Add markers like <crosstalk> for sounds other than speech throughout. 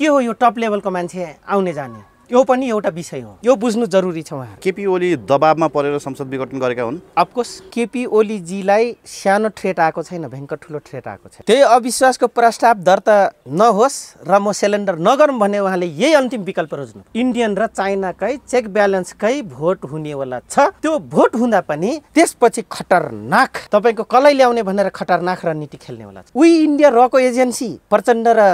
के हो यो टप लेभलको मान्छे आउने जाने यो पनि एउटा विषय हो यो बुझ्नु जरुरी छ उहाँ केपी ओली दबाबमा परेर संसद विघटन गरेका हुन् अफकोर्स केपी ओलीजीलाई सानो थ्रेट आएको छैन भयङ्कर ठुलो थ्रेट आएको छ त्यही अविश्वासको प्रस्ताव दर्ता नहोस् र म सेलेन्डर नगरौँ भने उहाँले यही अन्तिम विकल्प रोज्नु इन्डियन र चाइनाकै चेक ब्यालेन्सकै भोट हुनेवाला छ त्यो भोट हुँदा पनि त्यसपछि खतरनाक तपाईँको कलै ल्याउने भनेर खतरनाक रणनीति खेल्नेवाला छ उही इन्डिया रको एजेन्सी प्रचण्ड र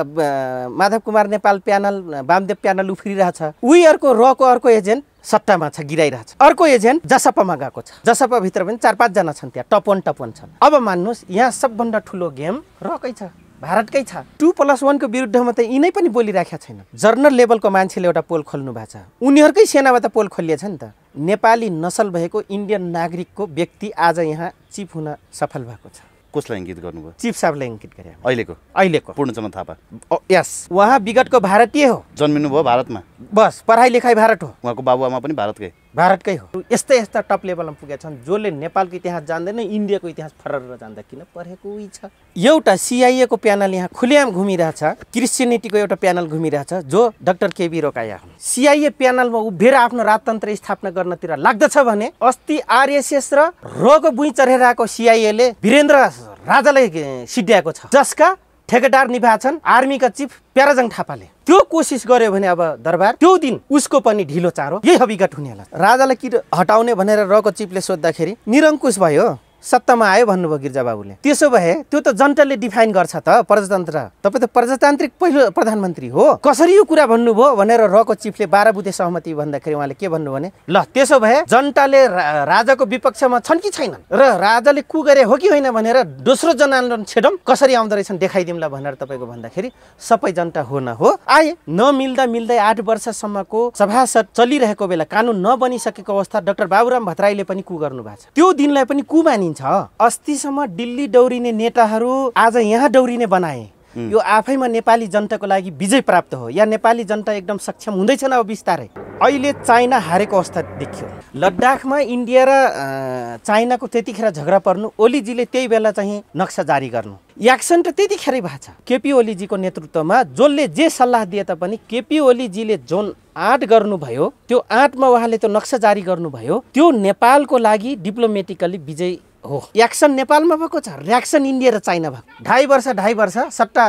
माधव कुमार नेपाल प्यानल वामदेव प्यानल उफ्रिरहेछ उनीहरूको रको अर्को एजेन्ट सट्टामा छ गिराइरहेछ अर्को एजेन्ट जसपामा गएको छ जसपाभित्र पनि चार पाँचजना छन् त्यहाँ टप वान टप वान छन् अब मान्नुहोस् यहाँ सबभन्दा ठुलो गेम रकै छ भारतकै छ टु प्लस वानको विरुद्धमा त यिनै पनि बोलिराखेका छैन जर्नल लेभलको मान्छेले एउटा पोल खोल्नु भएको छ उनीहरूकै सेनामा त पोल खोलिएछ नि त नेपाली नसल भएको इन्डियन नागरिकको व्यक्ति आज यहाँ चिफ हुन सफल भएको छ कसलाई इङ्गित गर्नुभयो चिफ साहबलाई इङ्गित गरे अहिलेको अहिलेको पूर्णचन्द्र थापा यस उहाँ विगतको भारतीय हो जन्मिनु भयो भारतमा बस पढाइ लेखाइ भारत हो उहाँको बाबुआमा पनि भारतकै भारतकै हो यस्तै यस्ता टप लेभलमा पुगेका छन् जसले नेपालको इतिहास जान्दैन इन्डियाको इतिहास फरेर जान्दा किन पढेको छ एउटा सिआइएको प्यानल यहाँ खुलेआम घुमिरहेछ क्रिस्चियनिटीको एउटा प्यानल घुमिरहेछ जो डाक्टर केबी रोकाया हुन् सिआइए प्यानलमा उभिएर आफ्नो राजतन्त्र स्थापना गर्नतिर लाग्दछ भने अस्ति आरएसएस र रोग बुइँ चढेर आएको सिआइएले वीरेन्द्र राजालाई सिड्याएको छ जसका ठेकेदार निभाछन् आर्मीका चिफ प्याराजङ थापाले त्यो कोसिस गर्यो भने अब दरबार त्यो दिन उसको पनि ढिलो चारो यही हुने हुनेला राजालाई कि हटाउने भनेर रको चिपले सोद्धाखेरि निरङ्कुश भयो सत्तामा आयो भन्नुभयो गिर्जाबाबुले त्यसो भए त्यो त जनताले डिफाइन गर्छ त प्रजातन्त्र तपाईँ त प्रजातान्त्रिक पहिलो प्रधानमन्त्री हो कसरी यो कुरा भन्नुभयो भनेर रको चिफले बाह्र बुधे सहमति भन्दाखेरि उहाँले के भन्नु भने ल त्यसो भए जनताले राजाको विपक्षमा छन् कि छैनन् र राजाले कु गरे हो कि होइन भनेर दोस्रो जनआन्दोलन छेडौँ कसरी आउँदो रहेछन् देखाइदिउँला भनेर तपाईँको भन्दाखेरि सबै जनता हो न हो आए नमिल्दा मिल्दै आठ वर्षसम्मको सभासद चलिरहेको बेला कानुन नबनिसकेको अवस्था डाक्टर बाबुराम भत्राईले पनि कु गर्नु भएको छ त्यो दिनलाई पनि कु मानिन्छ पाइन्छ अस्तिसम्म दिल्ली डौरिने नेताहरू आज यहाँ डौरिने बनाए यो आफैमा नेपाली जनताको लागि विजय प्राप्त हो या नेपाली जनता एकदम सक्षम हुँदैछन् अब बिस्तारै अहिले चाइना हारेको अवस्था देखियो लद्दाखमा इन्डिया र चाइनाको त्यतिखेर झगडा पर्नु ओलीजीले त्यही बेला चाहिँ नक्सा जारी गर्नु एक्सन त त्यतिखेरै भएको छ केपी ओलीजीको नेतृत्वमा जसले जे सल्लाह दिए तापनि केपी ओलीजीले जोन आँट गर्नुभयो त्यो आँटमा उहाँले त्यो नक्सा जारी गर्नुभयो त्यो नेपालको लागि डिप्लोमेटिकली विजय हो एक्सन नेपालमा भएको छ रियाक्सन इन्डिया र चाइना भएको ढाई वर्ष ढाई वर्ष सट्टा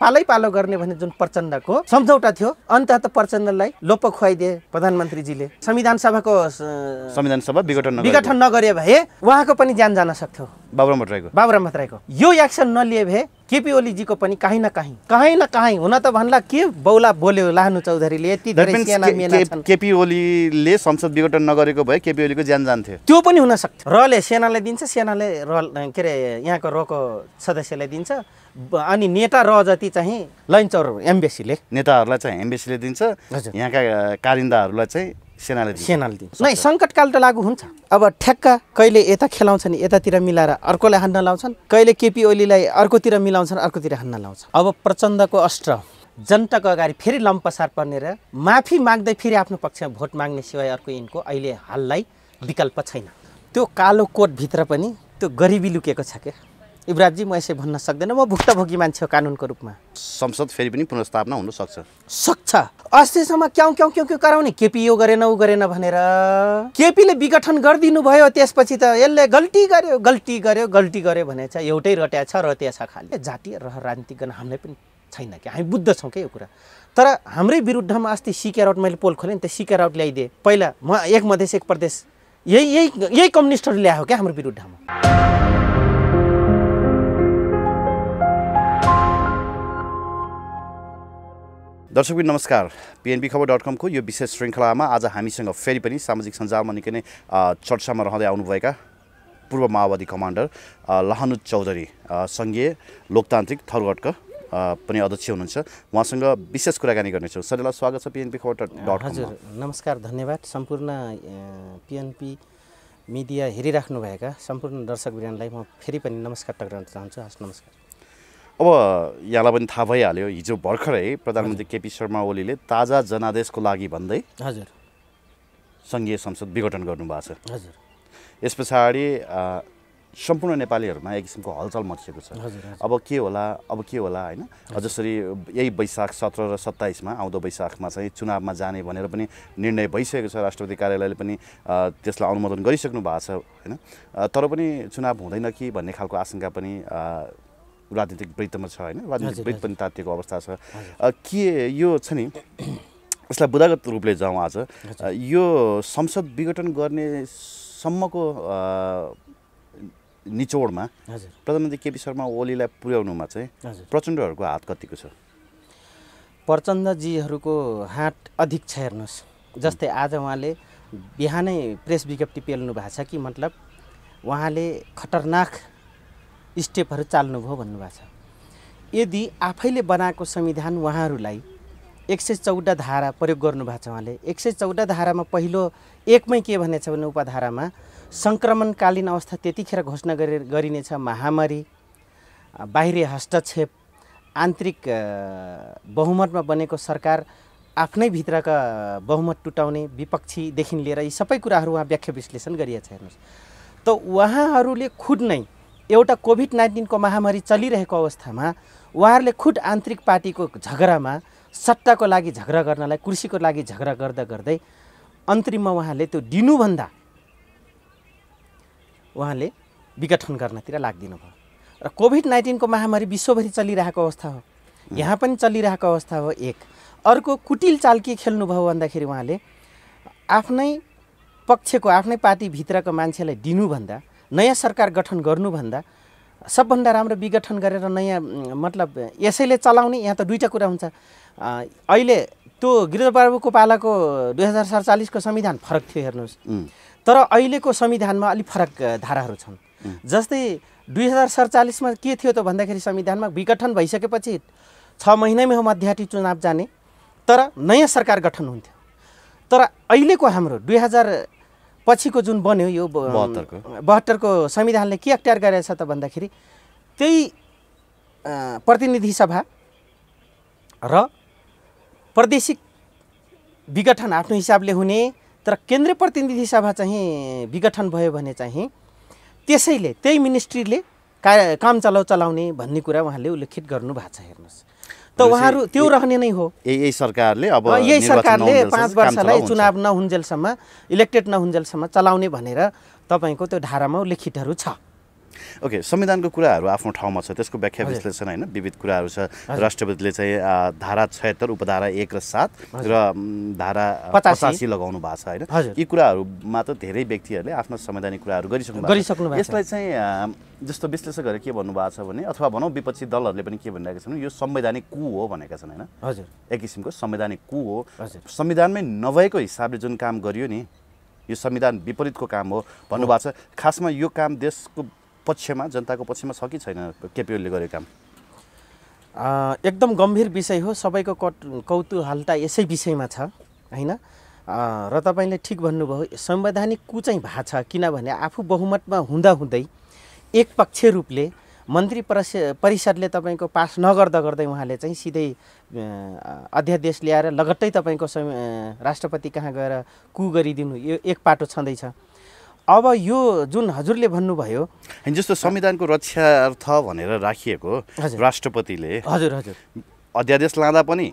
पालै पालो गर्ने भन्ने जुन प्रचण्डको सम्झौता थियो अन्त प्रचण्डलाई लोप खुवाइदिए प्रधानमन्त्रीजीले संविधान सभाको संविधान सभा विघटन विघटन नगरे भए उहाँको पनि ज्यान जान सक्थ्यो बाबुराम भट्टराईको बाबुराम भट्टराईको यो एक्सन नलिए भए केपी ओलीजीको पनि काहीँ न काहीँ काहीँ न काहीँ हुन त भन्ला के बौला बोल्यो लानु चौधरीले यति केपी ओलीले संसद विघटन नगरेको भए केपी ओलीको ज्यान जान्थ्यो त्यो पनि हुन सक्थ्यो रले सेनालाई दिन्छ सेनाले र के अरे यहाँको रको सदस्यलाई दिन्छ अनि नेता र जति चाहिँ लन्चर एम्बेसीले नेताहरूलाई चाहिँ एम्बेसीले दिन्छ यहाँका कारिन्दाहरूलाई चाहिँ सेनाले नै सङ्कटकाल त लागु हुन्छ अब ठ्याक्क कहिले यता खेलाउँछन् यतातिर मिलाएर अर्कोलाई हान्न लाउँछन् कहिले केपी ओलीलाई अर्कोतिर मिलाउँछन् अर्कोतिर हान्न लाउँछ अब प्रचण्डको अस्त्र जनताको अगाडि फेरि लम्पसार पर्नेर माफी माग्दै फेरि आफ्नो पक्षमा भोट माग्ने सिवाय अर्को यिनको अहिले हाललाई विकल्प छैन त्यो कालो कोटभित्र पनि त्यो गरिबी लुकेको छ क्या युवराजी म यसै भन्न सक्दैन म भुक्तभोगी मान्छे हो कानुनको रूपमा संसद फेरि पनि पुनर्स्थापना हुन सक्छ सक्छ अस्तिसम्म क्याउ क्याउ क्याउ क्याउ कराउने केपी यो गरेन ऊ गरेन भनेर केपीले विघटन गरिदिनु भयो त्यसपछि त यसले गल्ती गर्यो गल्ती गर्यो गल्ती गर्यो भने चाहिँ एउटै रट्या छ रट्या छ खाले जातीय र गर्न हामीलाई पनि छैन कि हामी बुद्ध छौँ क्या यो कुरा तर हाम्रै विरुद्धमा अस्ति सिकेराउट मैले पोल खोलेँ नि त सिकेराउट ल्याइदिएँ पहिला म एक मधेस एक प्रदेश यही यही यही कम्युनिस्टहरू ल्यायो क्या हाम्रो विरुद्धमा दर्शकबिन नमस्कार पिएनबी खबर डट कमको यो विशेष श्रृङ्खलामा आज हामीसँग फेरि पनि सामाजिक सञ्जालमा निकै नै चर्चामा रहँदै आउनुभएका पूर्व माओवादी कमान्डर लहनु चौधरी सङ्घीय लोकतान्त्रिक थरगटका पनि अध्यक्ष हुनुहुन्छ उहाँसँग विशेष कुराकानी गर्नेछौँ सरलाई स्वागत छ पिएनपी खबर डट हजुर नमस्कार धन्यवाद सम्पूर्ण पिएनपी मिडिया हेरिराख्नुभएका सम्पूर्ण दर्शक बिरानलाई म फेरि पनि नमस्कार टक्राउन चाहन्छु हस् नमस्कार अब यहाँलाई पनि थाहा भइहाल्यो हिजो भर्खरै प्रधानमन्त्री केपी शर्मा ओलीले ताजा जनादेशको लागि भन्दै हजुर सङ्घीय संसद विघटन गर्नुभएको छ हजुर यस पछाडि सम्पूर्ण नेपालीहरूमा एक किसिमको हलचल मचिएको छ अब के होला अब के होला होइन जसरी यही वैशाख सत्र र सत्ताइसमा आउँदो वैशाखमा चाहिँ चुनावमा जाने भनेर पनि निर्णय भइसकेको छ राष्ट्रपति कार्यालयले पनि त्यसलाई अनुमोदन गरिसक्नु भएको छ होइन तर पनि चुनाव हुँदैन कि भन्ने खालको आशंका पनि राजनीतिक वृत्तमा छ होइन राजनीतिक वृत्त पनि तातिएको अवस्था छ के यो छ नि यसलाई बुदागत रूपले जाउँ आज यो संसद विघटन गर्ने सम्मको निचोडमा प्रधानमन्त्री केपी शर्मा ओलीलाई पुर्याउनुमा चाहिँ प्रचण्डहरूको हात कतिको छ प्रचण्डजीहरूको हात अधिक छ हेर्नुहोस् जस्तै आज उहाँले बिहानै प्रेस विज्ञप्ति पेल्नु भएको छ कि मतलब उहाँले खतरनाक स्टेपहरू चाल्नुभयो भन्नुभएको छ यदि आफैले बनाएको संविधान उहाँहरूलाई एक सय चौध धारा प्रयोग गर्नुभएको छ उहाँले एक सय चौध धारामा पहिलो एकमै के भनेछ छ भने उपधारामा सङ्क्रमणकालीन अवस्था त्यतिखेर घोषणा गरे गरिनेछ महामारी बाहिरी हस्तक्षेप आन्तरिक बहुमतमा बनेको सरकार आफ्नै भित्रका बहुमत टुटाउने विपक्षीदेखि लिएर यी सबै कुराहरू उहाँ व्याख्या विश्लेषण गरिएको छ हेर्नुहोस् त उहाँहरूले खुद नै एउटा कोभिड नाइन्टिनको महामारी चलिरहेको अवस्थामा उहाँहरूले खुद आन्तरिक पार्टीको झगडामा सट्टाको लागि झगडा गर्नलाई कृषिको लागि झगडा गर्दा गर्दै अन्तिममा उहाँले त्यो दिनुभन्दा उहाँले विघटन गर्नतिर लागिदिनु भयो र कोभिड नाइन्टिनको महामारी विश्वभरि चलिरहेको अवस्था हो यहाँ पनि चलिरहेको अवस्था हो एक अर्को कुटिल चाल के खेल्नुभयो भन्दाखेरि उहाँले आफ्नै पक्षको आफ्नै पार्टीभित्रको मान्छेलाई दिनुभन्दा नयाँ सरकार गठन गर्नुभन्दा सबभन्दा राम्रो विघटन गरेर नयाँ मतलब यसैले चलाउने यहाँ त दुईवटा कुरा हुन्छ अहिले त्यो गिरिजाबाबुको पालाको दुई हजार सडचालिसको संविधान फरक थियो हेर्नुहोस् तर अहिलेको संविधानमा अलिक फरक धाराहरू छन् जस्तै दुई हजार सडचालिसमा के थियो त भन्दाखेरि संविधानमा विघटन भइसकेपछि छ महिनामै हो मध्याहटी चुनाव जाने तर नयाँ सरकार गठन हुन्थ्यो तर अहिलेको हाम्रो दुई हजार पछिको जुन बन्यो यो बहत्तरको संविधानले के अख्तियार गरेछ त भन्दाखेरि त्यही प्रतिनिधि सभा र प्रादेशिक विघटन आफ्नो हिसाबले हुने तर केन्द्रीय प्रतिनिधि सभा चाहिँ विघटन भयो भने चाहिँ त्यसैले त्यही मिनिस्ट्रीले का काम चलाउ चलाउने भन्ने कुरा उहाँले उल्लेखित गर्नु भएको छ हेर्नुहोस् त उहाँहरू त्यो रहने नै हो यही सरकारले अब यही सरकारले पाँच वर्षलाई चुनाव नहुन्जेलसम्म इलेक्टेड नहुन्जेलसम्म चलाउने भनेर तपाईँको त्यो धारामा लिखितहरू छ ओके संविधानको कुराहरू आफ्नो ठाउँमा छ त्यसको व्याख्या विश्लेषण होइन विविध कुराहरू छ राष्ट्रपतिले चाहिँ धारा छयत्तर उपधारा एक र सात र धारा पचासी लगाउनु भएको छ होइन यी कुराहरूमा त धेरै व्यक्तिहरूले आफ्नो संवैधानिक कुराहरू गरिसक्नु गरिसक्नु यसलाई चाहिँ जस्तो विश्लेषकहरू के भन्नुभएको छ भने अथवा भनौँ विपक्षी दलहरूले पनि के भनिरहेका छन् यो संवैधानिक कु हो भनेका छन् होइन हजुर एक किसिमको संवैधानिक कु हो संविधानमै नभएको हिसाबले जुन काम गरियो नि यो संविधान विपरीतको काम हो भन्नुभएको छ खासमा यो काम देशको पक्षमा जनताको पक्षमा छ कि छैन केपिओलीले गरेको काम एकदम गम्भीर विषय हो सबैको कट कौतुहालता यसै विषयमा छ होइन र तपाईँले ठिक भन्नुभयो संवैधानिक कु चाहिँ भएको छ किनभने आफू बहुमतमा हुँदाहुँदै एकपक्षीय रूपले मन्त्री परिस परिषदले तपाईँको पास नगर्दा गर्दै उहाँले चाहिँ सिधै अध्यादेश ल्याएर लगत्तै तपाईँको राष्ट्रपति कहाँ गएर कु गरिदिनु यो एक पाटो छँदैछ अब यो जुन हजुरले भन्नुभयो जस्तो संविधानको रक्षार्थ भनेर राखिएको राष्ट्रपतिले हजुर हजुर अध्यादेश लाँदा पनि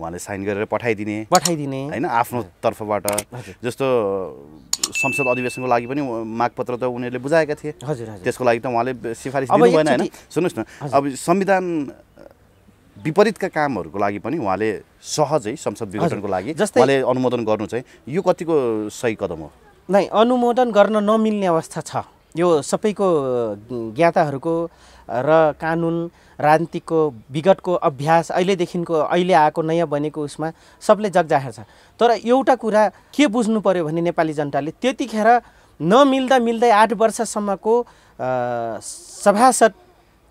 उहाँले साइन गरेर पठाइदिने पठाइदिने होइन आफ्नो तर्फबाट जस्तो संसद अधिवेशनको लागि पनि मागपत्र त उनीहरूले बुझाएका थिए हजुर त्यसको लागि त उहाँले सिफारिस दिनु भएन होइन सुन्नुहोस् न अब संविधान विपरीतका कामहरूको लागि पनि उहाँले सहजै संसद विघटनको लागि जस्तै उहाँले अनुमोदन गर्नु चाहिँ यो कतिको सही कदम हो नै अनुमोदन गर्न नमिल्ने अवस्था छ यो सबैको ज्ञाताहरूको र कानुन राजनीतिको विगतको अभ्यास अहिलेदेखिको अहिले आएको नयाँ बनेको उसमा सबले जगजाहेर छ तर एउटा कुरा के बुझ्नु पऱ्यो भने नेपाली जनताले त्यतिखेर नमिल्दा मिल्दै आठ वर्षसम्मको सभासद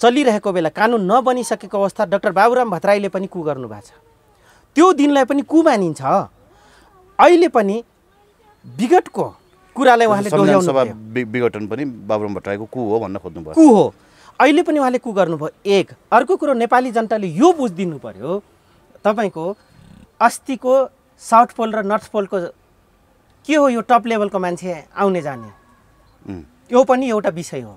चलिरहेको बेला कानुन नबनिसकेको अवस्था डाक्टर बाबुराम भत्राईले पनि कु गर्नु भएको छ त्यो दिनलाई पनि कु मानिन्छ अहिले पनि विगतको कुरालाई उहाँले दोहोऱ्याउनु सभा विघटन पनि बाबुराम भट्टराईको कु हो भन्न खोज्नुभयो कु हो अहिले पनि उहाँले कु गर्नुभयो एक अर्को कुरो नेपाली जनताले यो बुझिदिनु पर्यो तपाईँको अस्तिको साउथ पोल र नर्थ पोलको के हो यो टप लेभलको मान्छे आउने जाने यो पनि एउटा विषय हो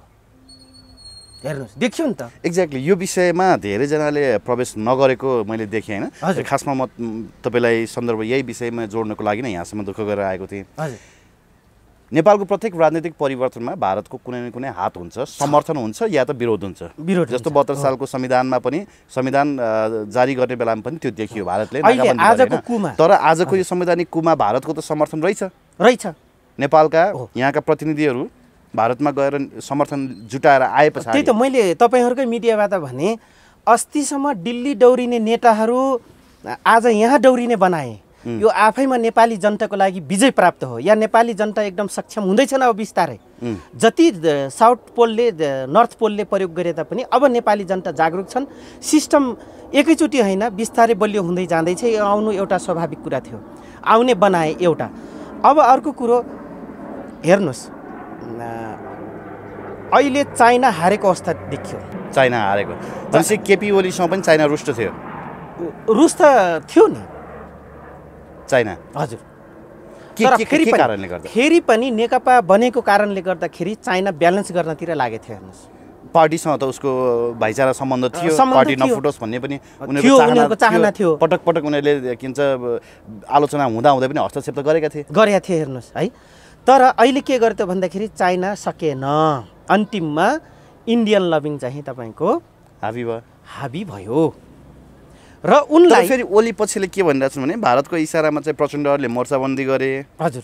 हेर्नुहोस् देखियो नि त एक्ज्याक्टली यो विषयमा धेरैजनाले प्रवेश नगरेको मैले देखेँ होइन खासमा म तपाईँलाई सन्दर्भ यही विषयमा जोड्नको लागि नै यहाँसम्म दुःख गरेर आएको थिएँ हजुर नेपालको प्रत्येक राजनीतिक परिवर्तनमा भारतको कुनै न कुनै हात हुन्छ समर्थन हुन्छ या त विरोध हुन्छ विरोध जस्तो बहत्तर सालको संविधानमा पनि संविधान जारी गर्ने बेलामा पनि त्यो देखियो भारतले तर आजको यो संवैधानिक कुमा भारतको त समर्थन रहेछ रहेछ नेपालका यहाँका प्रतिनिधिहरू भारतमा गएर समर्थन जुटाएर आए पछाडि त्यही त मैले तपाईँहरूकै मिडियाबाट भने अस्तिसम्म दिल्ली डौरिने नेताहरू आज यहाँ डौरिने बनाएँ यो आफैमा नेपाली जनताको लागि विजय प्राप्त हो या नेपाली जनता एकदम सक्षम हुँदैछन् अब बिस्तारै जति साउथ पोलले नर्थ पोलले प्रयोग गरे तापनि अब नेपाली जनता जागरुक छन् सिस्टम एकैचोटि होइन बिस्तारै बलियो हुँदै जाँदैछ यो आउनु एउटा स्वाभाविक कुरा थियो आउने बनाए एउटा अब अर्को कुरो हेर्नुहोस् अहिले चाइना हारेको अवस्था देखियो चाइना हारेको जस्तै केपी ओलीसँग पनि चाइना रुष्ट थियो रुष्ट थियो नि चाइना हजुर तर फेरि कारणले गर्दा फेरि पनि नेकपा बनेको कारणले गर्दाखेरि चाइना ब्यालेन्स गर्नतिर लागेको थियो हेर्नुहोस् पार्टीसँग त उसको भाइचारा सम्बन्ध थियो पार्टी नफुटोस् भन्ने पनि उनीहरूको चाहना थियो पटक पटक उनीहरूले के भन्छ आलोचना हुँदा हुँदै पनि हस्तक्षेप त गरेका थिए गरेका थिए हेर्नुहोस् है तर अहिले के गर्थ्यो भन्दाखेरि चाइना सकेन अन्तिममा इन्डियन लभिङ चाहिँ तपाईँको हाबी भयो हाबी भयो र उनलाई फेरि ओली पछिले के भनिरहेको छन् भने भारतको इसारामा चाहिँ प्रचण्डहरूले मोर्चाबन्दी गरे हजुर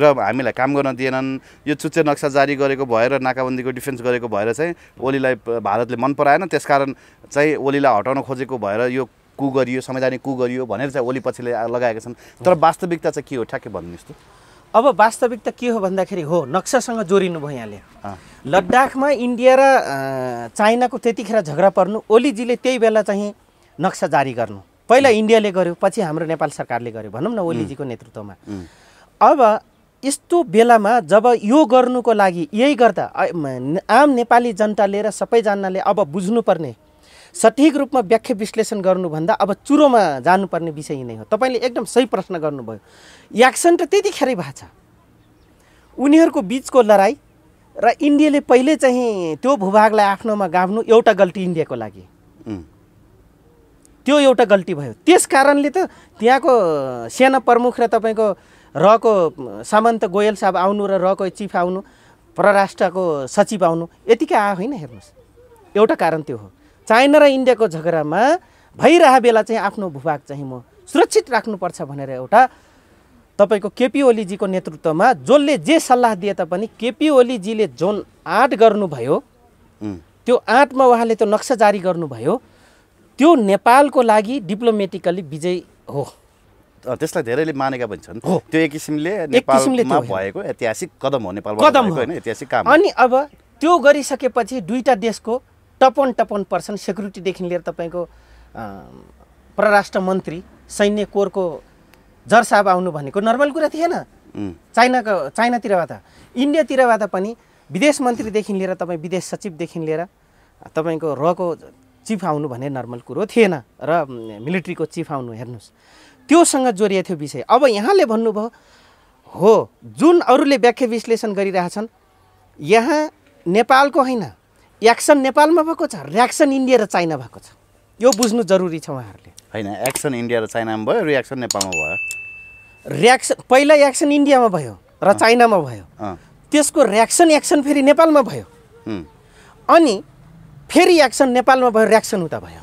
र हामीलाई काम गर्न दिएनन् यो चुच्चे नक्सा जारी गरेको भएर नाकाबन्दीको डिफेन्स गरेको भएर चाहिँ ओलीलाई भारतले मन पराएन त्यसकारण चाहिँ ओलीलाई हटाउन खोजेको भएर यो कु गरियो संवैधानिक कु गरियो भनेर चाहिँ ओली पछिले लगाएका छन् तर वास्तविकता चाहिँ के हो ठ्याक्कै भन्नुहोस् त अब वास्तविकता के हो भन्दाखेरि हो नक्सासँग जोडिनु भयो यहाँले लद्दाखमा इन्डिया र चाइनाको त्यतिखेर झगडा पर्नु ओलीजीले त्यही बेला चाहिँ नक्सा जारी गर्नु पहिला इन्डियाले गर्यो पछि हाम्रो नेपाल सरकारले गर्यो भनौँ न ओलीजीको नेतृत्वमा अब यस्तो बेलामा जब यो गर्नुको लागि यही गर्दा आम नेपाली जनताले र सबैजनाले अब बुझ्नुपर्ने सठिक रूपमा व्याख्या विश्लेषण गर्नुभन्दा अब चुरोमा जानुपर्ने विषय नै हो तपाईँले एकदम सही प्रश्न गर्नुभयो याक्सन त त्यतिखेरै भएको छ उनीहरूको बिचको लडाइँ र इन्डियाले पहिले चाहिँ त्यो भूभागलाई आफ्नोमा गाभ्नु एउटा गल्ती इन्डियाको लागि त्यो एउटा गल्ती भयो त्यस कारणले त त्यहाँको सेना प्रमुख र तपाईँको रहेको सामन्त गोयल साहब आउनु र रहको चिफ आउनु परराष्ट्रको सचिव आउनु यतिकै आ होइन हेर्नुहोस् एउटा कारण त्यो हो चाइना र इन्डियाको झगडामा भइरह बेला चाहिँ आफ्नो भूभाग चाहिँ म सुरक्षित राख्नुपर्छ भनेर एउटा तपाईँको केपी ओलीजीको नेतृत्वमा जसले जे सल्लाह दिए तापनि केपी ओलीजीले जोन आँट गर्नुभयो त्यो आँटमा उहाँले त्यो नक्सा जारी गर्नुभयो त्यो नेपालको लागि डिप्लोमेटिकली विजय हो त्यसलाई धेरैले मानेका पनि छन् त्यो एक किसिमले नेपालमा भएको ऐतिहासिक कदम हो नेपाल कदम होइन ऐतिहासिक काम अनि अब त्यो गरिसकेपछि दुईवटा देशको टपन टपन पर्सन सेक्युरिटीदेखि लिएर तपाईँको परराष्ट्र मन्त्री सैन्य कोरको जर आउनु भनेको नर्मल कुरा थिएन चाइनाको चाइनातिरबाट इन्डियातिरबाट पनि विदेश मन्त्रीदेखि लिएर तपाईँ विदेश सचिवदेखि लिएर तपाईँको रको चिफ आउनु भन्ने नर्मल कुरो थिएन र मिलिट्रीको चिफ आउनु हेर्नुहोस् त्योसँग जोडिएको थियो विषय अब यहाँले भन्नुभयो हो जुन अरूले व्याख्या विश्लेषण गरिरहेछन् यहाँ नेपालको होइन एक्सन नेपालमा भएको छ रियाक्सन इन्डिया र चाइना भएको छ यो बुझ्नु जरुरी छ उहाँहरूले होइन एक्सन इन्डिया र चाइनामा भयो रियाक्सन नेपालमा भयो रियाक्सन पहिला एक्सन इन्डियामा भयो र चाइनामा भयो त्यसको रियाक्सन एक्सन फेरि नेपालमा भयो अनि फेरि एक्सन नेपालमा भयो रियाक्सन उता भयो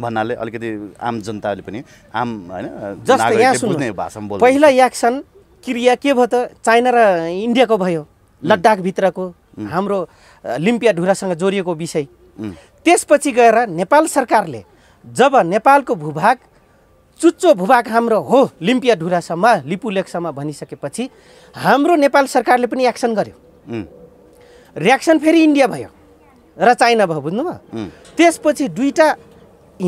भन्नाले अलिकति आम जनताले पनि आम होइन जस्तो यहाँ सुन्नु पहिला एक्सन क्रिया के भयो त चाइना र इन्डियाको भयो लद्दाखभित्रको हाम्रो लिम्पिया ढुरासँग जोडिएको विषय त्यसपछि गएर नेपाल सरकारले जब नेपालको भूभाग चुच्चो भूभाग हाम्रो हो लिम्पिया ढुरासम्म लिपुलेकसम्म भनिसकेपछि हाम्रो नेपाल सरकारले पनि एक्सन गर्यो रियाक्सन फेरि इन्डिया भयो र चाइना भयो बुझ्नुभयो त्यसपछि दुईवटा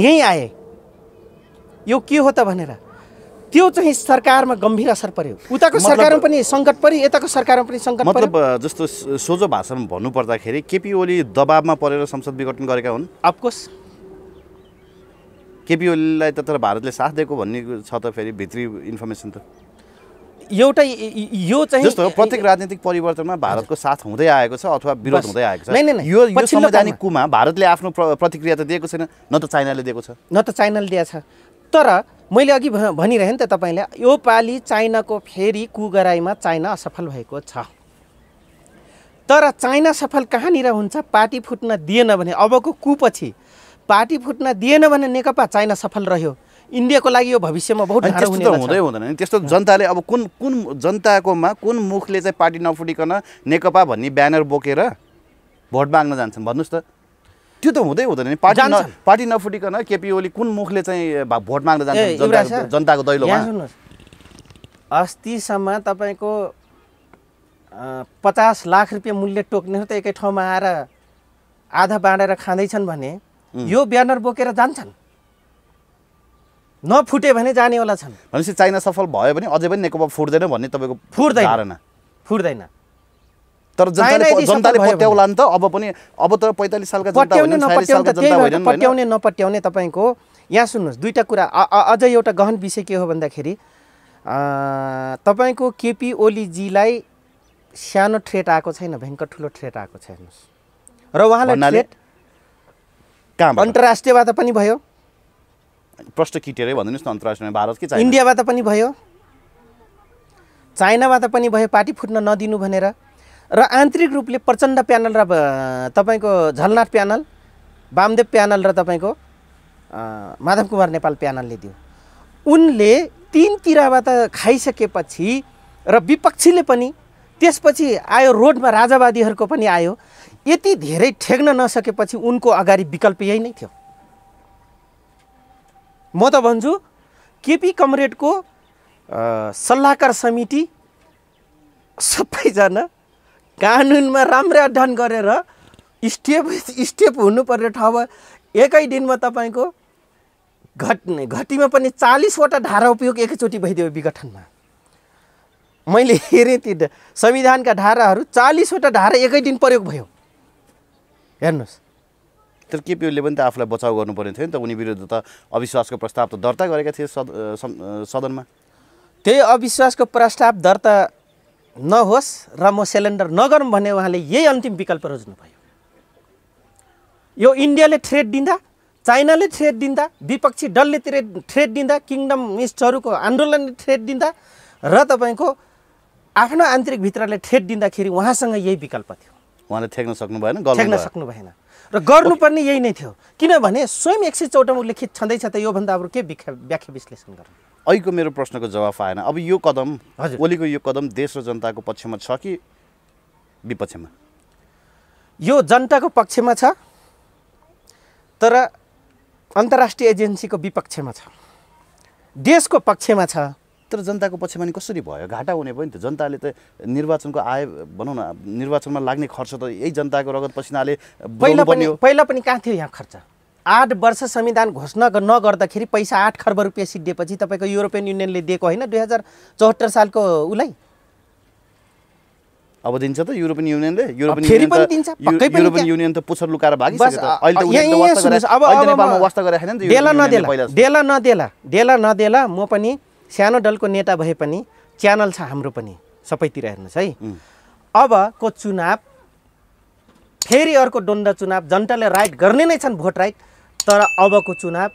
यहीँ आए यो के हो त भनेर त्यो चाहिँ सरकारमा गम्भीर असर पर्यो उताको सरकारमा पनि सङ्कट पर्यो यताको सरकारमा पनि सङ्कट मतलब जस्तो सोझो भाषामा भन्नुपर्दाखेरि केपी ओली दबाबमा परेर संसद विघटन गरेका हुन् अफकोस केपी ओलीलाई त तर भारतले साथ दिएको भन्ने छ त फेरि भित्री इन्फर्मेसन त एउटा यो चाहिँ जस्तो प्रत्येक राजनीतिक परिवर्तनमा भारतको साथ हुँदै आएको छ अथवा विरोध हुँदै आएको छ यो यो संवैधानिक कुमा भारतले आफ्नो प्रतिक्रिया त दिएको छैन न त चाइनाले दिएको छ न त चाइनाले दिएको छ तर मैले अघि भनिरहेँ नि त तपाईँले यो पालि चाइनाको फेरि कुगराईमा चाइना असफल भएको छ तर चाइना सफल कहाँनिर हुन्छ पार्टी फुट्न दिएन भने अबको कुपछि पार्टी फुट्न दिएन भने नेकपा चाइना सफल रह्यो इन्डियाको लागि यो भविष्यमा बहुत त्यस्तो हुँदै हुँदैन नि त्यस्तो जनताले अब कुन कुन जनताकोमा कुन मुखले चाहिँ पार्टी नफुटिकन नेकपा भन्ने ब्यानर बोकेर भोट माग्न जान्छन् भन्नुहोस् त त्यो त हुँदै हुँदैन नि पार्टी पार्टी नफुटिकन केपी ओली कुन मुखले चाहिँ भोट माग्न जान्छ जनताको दैलो अस्तिसम्म तपाईँको पचास लाख रुपियाँ मूल्य टोक्ने त एकै ठाउँमा आएर आधा बाँडेर खाँदैछन् भने यो ब्यानर बोकेर जान्छन् नफुट्यो भने जानेवाला छन् भनेपछि चाइना सफल भयो भने अझै पनि नेकपा फुट्दैन भन्ने तपाईँको फुट्दैन धारणा फुट्दैन तर जनताले पट्याउला नि त अब पनि अब त पैँतालिस सालका पट्याउने नपट्याउने पट्याउने नपट्याउने तपाईँको यहाँ सुन्नुहोस् दुईवटा कुरा अझै एउटा गहन विषय के हो भन्दाखेरि तपाईँको केपी ओलीजीलाई सानो थ्रेट आएको छैन भयङ्कर ठुलो थ्रेट आएको छ हेर्नुहोस् र उहाँलाई अन्तर्राष्ट्रियबाट पनि भयो प्रश्न किटेरै भनिदिनुहोस् न अन्तर्राष्ट्रिय भारत के इन्डियाबाट पनि भयो चाइनाबाट पनि भयो पार्टी फुट्न नदिनु भनेर र आन्तरिक रूपले प्रचण्ड प्यानल र तपाईँको झलनाथ प्यानल वामदेव प्यानल र तपाईँको माधव कुमार नेपाल प्यानलले दियो उनले तिनतिरबाट खाइसकेपछि र विपक्षीले पनि त्यसपछि आयो रोडमा राजावादीहरूको पनि आयो यति धेरै ठेक्न नसकेपछि उनको अगाडि विकल्प यही नै थियो म त भन्छु केपी कमरेडको सल्लाहकार समिति सबैजना कानुनमा राम्रै अध्ययन गरेर रा, स्टेप स्टेप हुनुपर्ने ठाउँमा एकै दिनमा तपाईँको घट घटीमा पनि चालिसवटा धारा उपयोग एकैचोटि भइदियो विघटनमा मैले हेरेँ ती संविधानका धाराहरू चालिसवटा धारा एकै दिन प्रयोग भयो हेर्नुहोस् तर केपिओले पनि त आफूलाई बचाउ गर्नुपर्ने थियो नि त उनी विरुद्ध त अविश्वासको प्रस्ताव त दर्ता गरेका थिए सद सदनमा त्यही अविश्वासको प्रस्ताव दर्ता नहोस् र म सिलिन्डर नगरौँ भने उहाँले यही अन्तिम विकल्प रोज्नुभयो यो इन्डियाले थ्रेड दिँदा चाइनाले थ्रेड दिँदा विपक्षी डल्ले थ्रेड दिँदा किङडम मिस्टहरूको आन्दोलनले थ्रेड दिँदा र तपाईँको आफ्नो आन्तरिक भित्रले थ्रेड दिँदाखेरि उहाँसँग यही विकल्प थियो उहाँले थ्याक्न सक्नु भएन थ्याक्न सक्नु भएन र गर्नुपर्ने यही नै थियो किनभने स्वयं एक सय चौटमा उल्लेखित छँदैछ त योभन्दा अब के व्याख्या विश्लेषण गर्नु अहिलेको मेरो प्रश्नको जवाफ आएन अब यो कदम हजुर ओलीको यो कदम देश र जनताको पक्षमा छ कि विपक्षमा यो जनताको पक्षमा छ तर अन्तर्राष्ट्रिय एजेन्सीको विपक्षमा छ देशको पक्षमा छ तर जनताको पक्षमा नि कसरी भयो घाटा हुने भयो नि त जनताले त निर्वाचनको आय भनौँ न निर्वाचनमा लाग्ने खर्च त यही जनताको रगत पसिनाले पहिला पनि पहिला पनि कहाँ थियो यहाँ खर्च आठ वर्ष संविधान घोषणा नगर्दाखेरि पैसा आठ खर्ब रुपियाँ सिद्धिएपछि तपाईँको युरोपियन युनियनले दिएको होइन दुई हजार चौहत्तर सालको उसलाई अब दिन्छ त युरोपियन युनियनले युरोपियन युनियन त पुछर लुकाएर भागिसक्यो डेला नदेला डेला नदेला म पनि सानो दलको नेता भए पनि च्यानल छ हाम्रो पनि सबैतिर हेर्नुहोस् है अबको चुनाव फेरि अर्को द्वन्द चुनाव जनताले राइट गर्ने नै छन् भोट राइट तर अबको चुनाव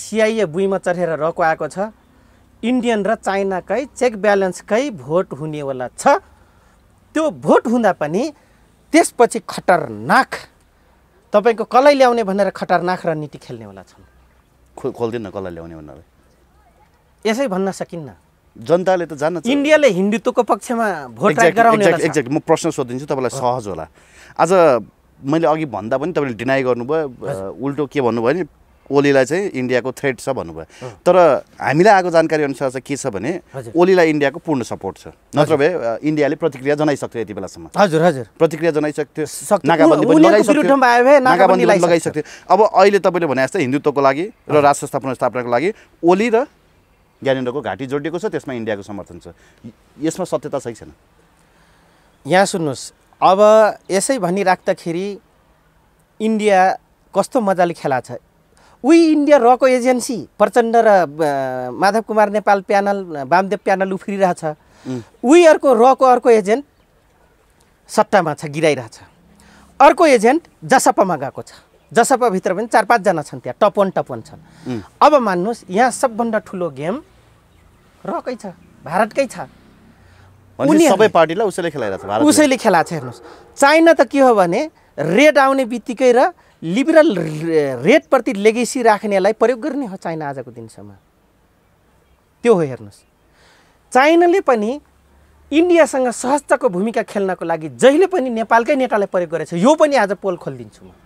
सिआइए बुईमा चढेर रको आएको छ इन्डियन र चाइनाकै चेक ब्यालेन्सकै भोट हुनेवाला छ त्यो भोट हुँदा पनि त्यसपछि खतरनाक तपाईँको कसलाई ल्याउने भनेर खतरनाक रणनीति खेल्नेवाला छन् खोल्दिनँ कसलाई ल्याउने भनेर यसै भन्न सकिन्न जनताले त जान्न इन्डियाले हिन्दुत्वको पक्षमा भोट गराउने एक्ज्याक्ट म प्रश्न सोधिदिन्छु तपाईँलाई सहज होला आज मैले अघि भन्दा पनि तपाईँले डिनाई गर्नुभयो उल्टो के भन्नुभयो भने ओलीलाई चाहिँ इन्डियाको थ्रेट छ भन्नुभयो तर हामीलाई आएको जानकारी अनुसार चाहिँ के छ भने ओलीलाई इन्डियाको पूर्ण सपोर्ट छ नत्र भए इन्डियाले प्रतिक्रिया जनाइसक्थ्यो यति बेलासम्म हजुर हजुर प्रतिक्रिया जनाइसक्थ्यो नाकाबन्दी लगाइसक्थ्यो अब अहिले तपाईँले भने जस्तै हिन्दुत्वको लागि र राष्ट्र स्थापना स्थापनाको लागि ओली र ज्ञानेन्द्रको घाँटी जोडिएको छ त्यसमा इन्डियाको समर्थन छ यसमा सत्यता सही छैन यहाँ सुन्नुहोस् अब यसै भनिराख्दाखेरि इन्डिया कस्तो मजाले खेला छ उही इन्डिया रको एजेन्सी प्रचण्ड र माधव कुमार नेपाल प्यानल वामदेव प्यानल उफ्रिरहेछ उही अर्को रको अर्को एजेन्ट सट्टामा छ गिराइरहेछ अर्को एजेन्ट जसपामा गएको छ जसपाभित्र पनि चार पाँचजना छन् त्यहाँ टप वान टप वान छन् अब मान्नुहोस् यहाँ सबभन्दा ठुलो गेम रकै छ भारतकै छ सबै पार्टीलाई उसैले खेला छ उसैले खेलाएको छ हेर्नुहोस् चाइना त के हो भने रेड आउने बित्तिकै र लिबरल रेडप्रति लेगेसी राख्नेलाई प्रयोग गर्ने हो चाइना आजको दिनसम्म त्यो हो हेर्नुहोस् चाइनाले पनि इन्डियासँग सहजताको भूमिका खेल्नको लागि जहिले पनि नेपालकै नेतालाई प्रयोग गरेको छ यो पनि आज पोल खोलिदिन्छु म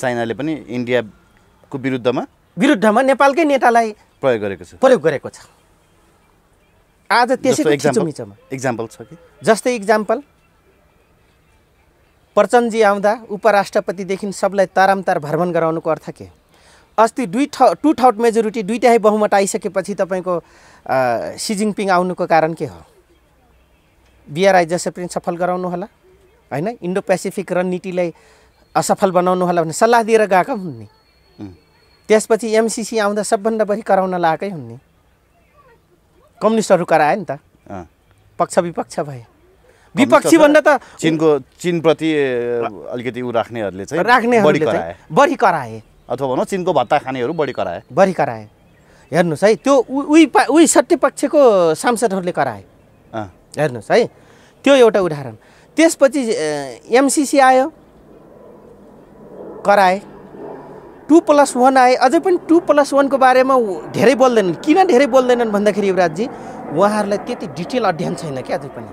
चाइनाले पनि इन्डियाको विरुद्धमा विरुद्धमा नेपालकै नेतालाई प्रयोग गरेको छ प्रयोग गरेको छ आज त्यसैको इक्जाम्पल इक्जाम्पल छ कि जस्तै इक्जाम्पल प्रचण्डजी आउँदा उपराष्ट्रपतिदेखि सबलाई तारामतार भ्रमण गराउनुको अर्थ के अस्ति दुई ठ टु थर्ड मेजोरिटी दुईटाै बहुमत आइसकेपछि तपाईँको सी जिङपिङ आउनुको कारण के हो बिआरआई जसरी पनि सफल गराउनु होला होइन इन्डो पेसिफिक रणनीतिलाई असफल बनाउनु होला भने सल्लाह दिएर गएको हुन् नि त्यसपछि एमसिसी आउँदा सबभन्दा बढी कराउन लागेकै हुन् नि कम्युनिस्टहरू कराए नि त पक्ष विपक्ष भए विपक्षी भन्दा त चिनको चिनप्रति अलिकति ऊ राख्नेहरूले चाहिँ बढी कराए अथवा भनौँ चिनको भत्ता खानेहरू बढी कराए बढी कराए हेर्नुहोस् है त्यो उही उही पक्षको सांसदहरूले कराए हेर्नुहोस् है त्यो एउटा उदाहरण त्यसपछि एमसिसी आयो कराए टु प्लस वान आए अझै पनि टु प्लस वानको बारेमा धेरै बोल्दैनन् किन धेरै बोल्दैनन् भन्दाखेरि युवराजी उहाँहरूलाई त्यति डिटेल अध्ययन छैन क्या अझै पनि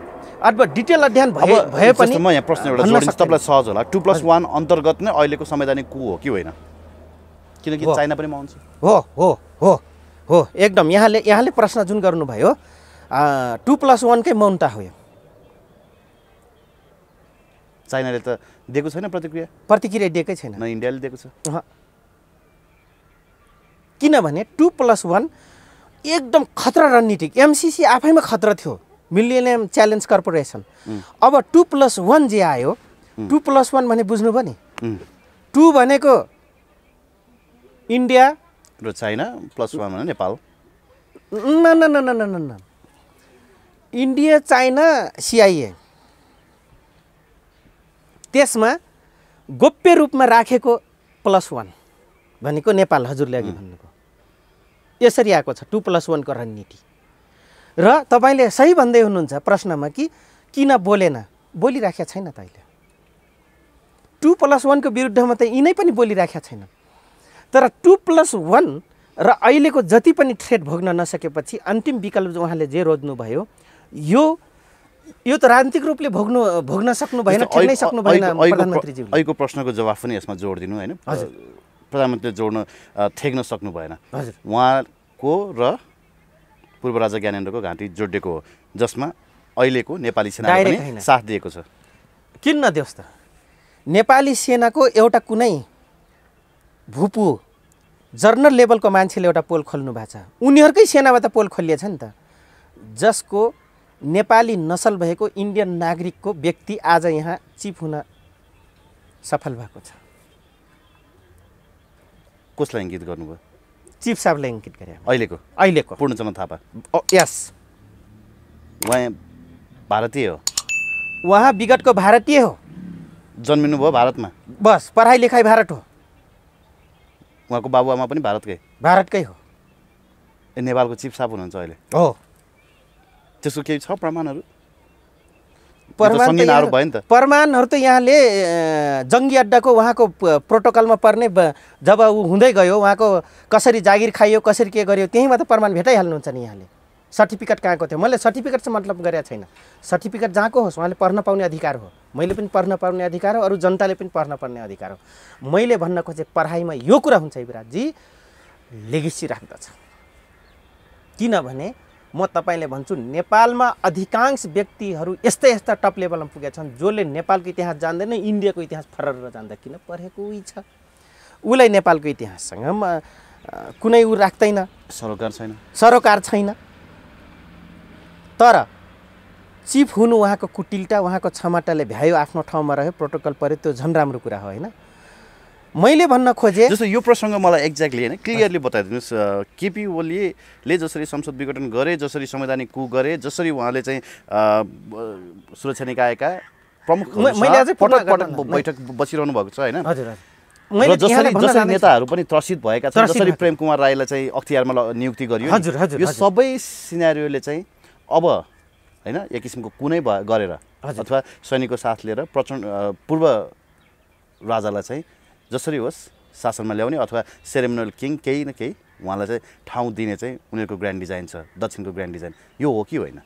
अथवा डिटेल अध्ययन भए भए पनि म यहाँ प्रश्न एउटा तपाईँलाई सहज होला टु प्लस वान अन्तर्गत नै अहिलेको संवैधानिक कु हो कि होइन किनकि चाइना पनि आउँछ हो हो हो हो एकदम यहाँले यहाँले प्रश्न जुन गर्नुभयो टु प्लस वानकै मौनता हो यो चाइनाले त दिएको छैन प्रतिक्रिया प्रतिक्रिया दिएकै छैन इन्डियाले दिएको छ किनभने टु प्लस वान एकदम खतरा रणनीति एमसिसी आफैमा खतरा थियो मिलिनियम च्यालेन्ज कर्पोरेसन अब टु प्लस वान जे आयो टु प्लस वान भने बुझ्नुभयो नि टु भनेको इन्डिया र चाइना प्लस वान भने नेपाल न न न न न न इन्डिया चाइना सिआइए त्यसमा गोप्य रूपमा राखेको प्लस वान भनेको नेपाल हजुरले अघि भन्नुभयो यसरी आएको छ टु प्लस वानको रणनीति र तपाईँले सही भन्दै हुनुहुन्छ प्रश्नमा कि किन बोलेन बोलिराखेका छैन त अहिले टु प्लस वानको विरुद्धमा त यिनै पनि बोलिराखेका छैन तर टु प्लस वान र अहिलेको जति पनि थ्रेट भोग्न नसकेपछि अन्तिम विकल्प उहाँले जे रोज्नुभयो यो यो त राजनीतिक रूपले भोग्नु भोग्न सक्नु भएन ठेक्नै सक्नु भएन प्रधानमन्त्रीज्यू अहिलेको प्रश्नको जवाफ पनि यसमा जोड दिनु होइन प्रधानमन्त्रीले जोड्न ठेक्न सक्नु भएन उहाँको र पूर्व राजा ज्ञानेन्द्रको घाँटी जोडिएको हो जसमा अहिलेको नेपाली सेना साथ दिएको छ किन नदियोस् त नेपाली सेनाको एउटा कुनै भुपु जर्नल लेभलको मान्छेले एउटा पोल खोल्नु भएको छ उनीहरूकै सेनामा त पोल खोलिएछ नि त जसको नेपाली नसल भएको इन्डियन नागरिकको व्यक्ति आज यहाँ चिफ हुन सफल भएको छ कसलाई इङ्गित गर्नुभयो चिफ साहबलाई इङ्गित गरे अहिलेको अहिलेको पूर्णचन्द्र थापा यस उहाँ भारतीय हो उहाँ विगतको भारतीय हो जन्मिनु भयो भारतमा बस पढाइ लेखाइ भारत हो उहाँको बाबुआमा पनि भारतकै भारतकै हो ए नेपालको चिफ साहब हुनुहुन्छ अहिले हो त्यसको केही छ प्रमाणहरू प्रमाणहरू त यहाँले जङ्गी अड्डाको उहाँको प्रोटोकलमा पर्ने जब ऊ हुँदै गयो उहाँको कसरी जागिर खाइयो कसरी के गर्यो त्यहीँमा त प्रमाण भेटाइहाल्नुहुन्छ नि यहाँले सर्टिफिकेट कहाँको थियो मैले सर्टिफिकेट चाहिँ मतलब गरेको छैन सर्टिफिकेट जहाँको होस् उहाँले पढ्न पाउने अधिकार हो मैले पनि पढ्न पाउने अधिकार हो अरू जनताले पनि पढ्न पर्ने अधिकार हो मैले भन्न खोजेँ पढाइमा यो कुरा हुन्छ युवराजी लेगेसी राख्दछ किनभने म तपाईँले भन्छु नेपालमा अधिकांश व्यक्तिहरू यस्तै यस्ता टप लेभलमा पुगेका छन् जसले नेपालको इतिहास जान्दैन इन्डियाको इतिहास फरर जान्दा किन परेको छ उसलाई नेपालको इतिहाससँग कुनै ऊ राख्दैन सरोकार छैन सरोकार छैन तर चिफ हुनु उहाँको कुटिल्टा उहाँको क्षमताले भ्यायो आफ्नो ठाउँमा रह्यो प्रोटोकल पऱ्यो त्यो झन् राम्रो कुरा हो होइन मैले भन्न खोजेँ जस्तो यो प्रसङ्ग मलाई एक्ज्याक्टली होइन क्लियरली बताइदिनुहोस् केपी ओलीले जसरी संसद विघटन गरे जसरी संवैधानिक कु गरे जसरी उहाँले चाहिँ सुरक्षा निकायका प्रमुख मैले पटक पटक बैठक बसिरहनु भएको छ होइन जसरी जसरी नेताहरू पनि त्रसित भएका छन् जसरी प्रेम कुमार राईलाई चाहिँ अख्तियारमा नियुक्ति गरियो हजुर हजुर यो सबै सिनेरियोले चाहिँ अब होइन एक किसिमको कुनै गरेर अथवा सैनिकको साथ लिएर प्रचण्ड पूर्व राजालाई चाहिँ जसरी होस् शासनमा ल्याउने अथवा सेरेमोनियल किङ केही न केही उहाँलाई चाहिँ ठाउँ दिने चाहिँ उनीहरूको ग्रान्ड डिजाइन छ दक्षिणको ग्रान्ड डिजाइन यो हो कि होइन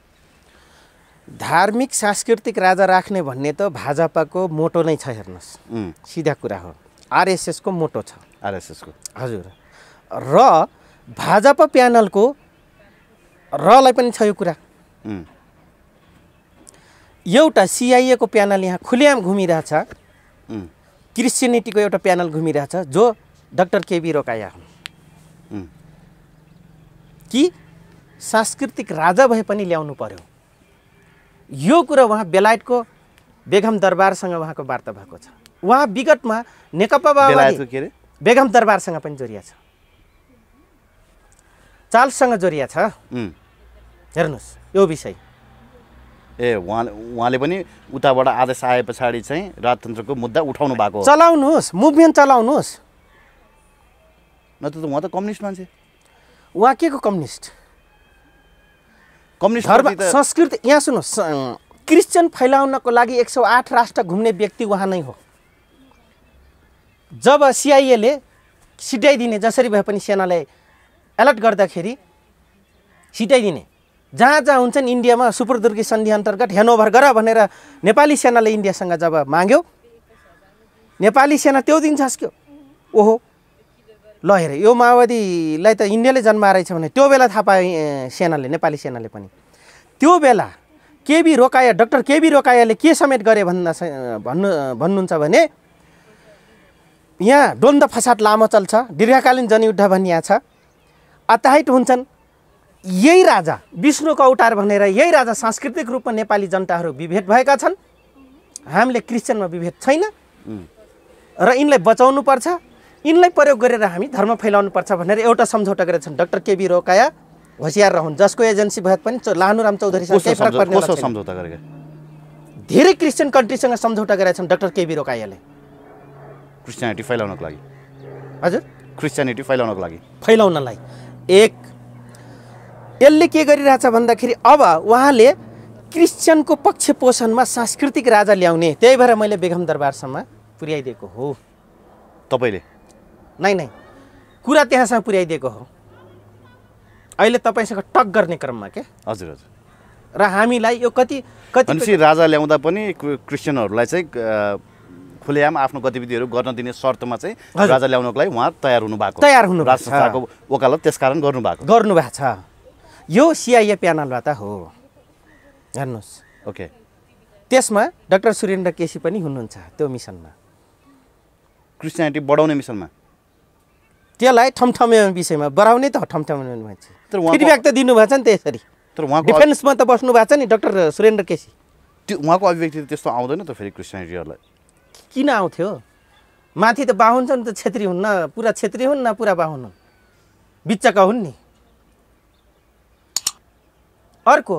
धार्मिक सांस्कृतिक राजा राख्ने भन्ने त भाजपाको मोटो नै छ हेर्नुहोस् सिधा कुरा हो आरएसएसको मोटो छ आरएसएसको हजुर र भाजपा प्यानलको रलाई पनि छ यो कुरा एउटा सिआइएको प्यानल यहाँ खुलेआम घुमिरहेछ क्रिस्चियनिटीको एउटा प्यानल घुमिरहेछ जो डाक्टर केबी रोकाया हुन् कि सांस्कृतिक राजा भए पनि ल्याउनु पर्यो यो कुरा उहाँ बेलायतको बेगम दरबारसँग उहाँको वार्ता भएको छ उहाँ विगतमा नेकपा अरे बेगम दरबारसँग पनि जोडिया छ चार्ल्ससँग जोडिया छ हेर्नुहोस् यो विषय ए उहाँ उहाँले पनि उताबाट आदेश आए पछाडि चाहिँ राजतन्त्रको मुद्दा उठाउनु भएको चलाउनुहोस् मुभमेन्ट चलाउनुहोस् नत्र त उहाँ त कम्युनिस्ट मान्छे उहाँ के को कम्युनिस्ट कम्युनिस्ट धर्म संस्कृति यहाँ सुन्नुहोस् क्रिस्चियन फैलाउनको लागि एक सौ आठ राष्ट्र घुम्ने व्यक्ति उहाँ नै हो जब सिआइएले सिटाइदिने जसरी भए पनि सेनालाई एलर्ट गर्दाखेरि सिटाइदिने जहाँ जहाँ हुन्छन् इन्डियामा सुपरदुर्गी सन्धि अन्तर्गत हेनओभर गर भनेर नेपाली सेनाले इन्डियासँग जब माग्यो नेपाली सेना त्यो दिन छस्क्यो ओहो ल हेरे यो माओवादीलाई त इन्डियाले जन्माएछ भने त्यो बेला थाहा पायो सेनाले नेपाली सेनाले पनि त्यो बेला केबी रोकाया डक्टर केबी रोकायाले के समेत गरे भन्दा भन्नु भन्नुहुन्छ भने यहाँ द्वन्द फसाद लामो चल्छ दीर्घकालीन जनयुद्ध भनिया छ अताहित हुन्छन् यही राजा विष्णुको अवतार भनेर यही राजा सांस्कृतिक रूपमा नेपाली जनताहरू विभेद भएका छन् हामीले क्रिस्चियनमा विभेद छैन र यिनलाई पर्छ यिनलाई प्रयोग गरेर हामी धर्म फैलाउनु पर्छ भनेर एउटा सम्झौता गरेका छन् डाक्टर केबी रोकाया होसियार रहन् जसको एजेन्सी भए पनि लानुराम चौधरीसँग धेरै क्रिस्चियन कन्ट्रीसँग सम्झौता गरेका छन् डाक्टर केबी रोकायाले क्रिस्चियनिटी फैलाउनको लागि हजुर क्रिस्चियनिटी फैलाउनको लागि फैलाउनलाई एक यसले के गरिरहेछ भन्दाखेरि अब उहाँले क्रिस्चियनको पक्ष पोषणमा सांस्कृतिक राजा ल्याउने त्यही भएर मैले बेगम दरबारसम्म पुर्याइदिएको हो तपाईँले नै नै कुरा त्यहाँसम्म पुर्याइदिएको हो अहिले तपाईँसँग टक गर्ने क्रममा के हजुर हजुर र हामीलाई यो कति कति राजा ल्याउँदा पनि क्रिस्चियनहरूलाई चाहिँ खुलेआम आफ्नो गतिविधिहरू गर्न दिने शर्तमा चाहिँ राजा ल्याउनको लागि उहाँ तयार हुनुभएको तयार हुनु राजको वकालत त्यसकारण गर्नु भएको गर्नु भएको छ यो सिआइए प्यानलबाट हो हेर्नुहोस् ओके त्यसमा डाक्टर सुरेन्द्र केसी पनि हुनुहुन्छ त्यो मिसनमा क्रिस्टियनिटी बढाउने मिसनमा त्यसलाई ठम्ठमे विषयमा बढाउने त ठम्ठमे मान्छे फिडब्याक त दिनुभएको छ नि त यसरी तर उहाँ डिफेन्समा त बस्नु भएको छ नि डाक्टर सुरेन्द्र केसी त्यो उहाँको अभिव्यक्ति त त्यस्तो आउँदैन त फेरि क्रिस्टिनिटीहरूलाई किन आउँथ्यो माथि त बाहुन छ नि त छेत्री हुन्न पुरा छेत्री हुन्न पुरा बाहुन हुन् बिचका हुन् नि अर्को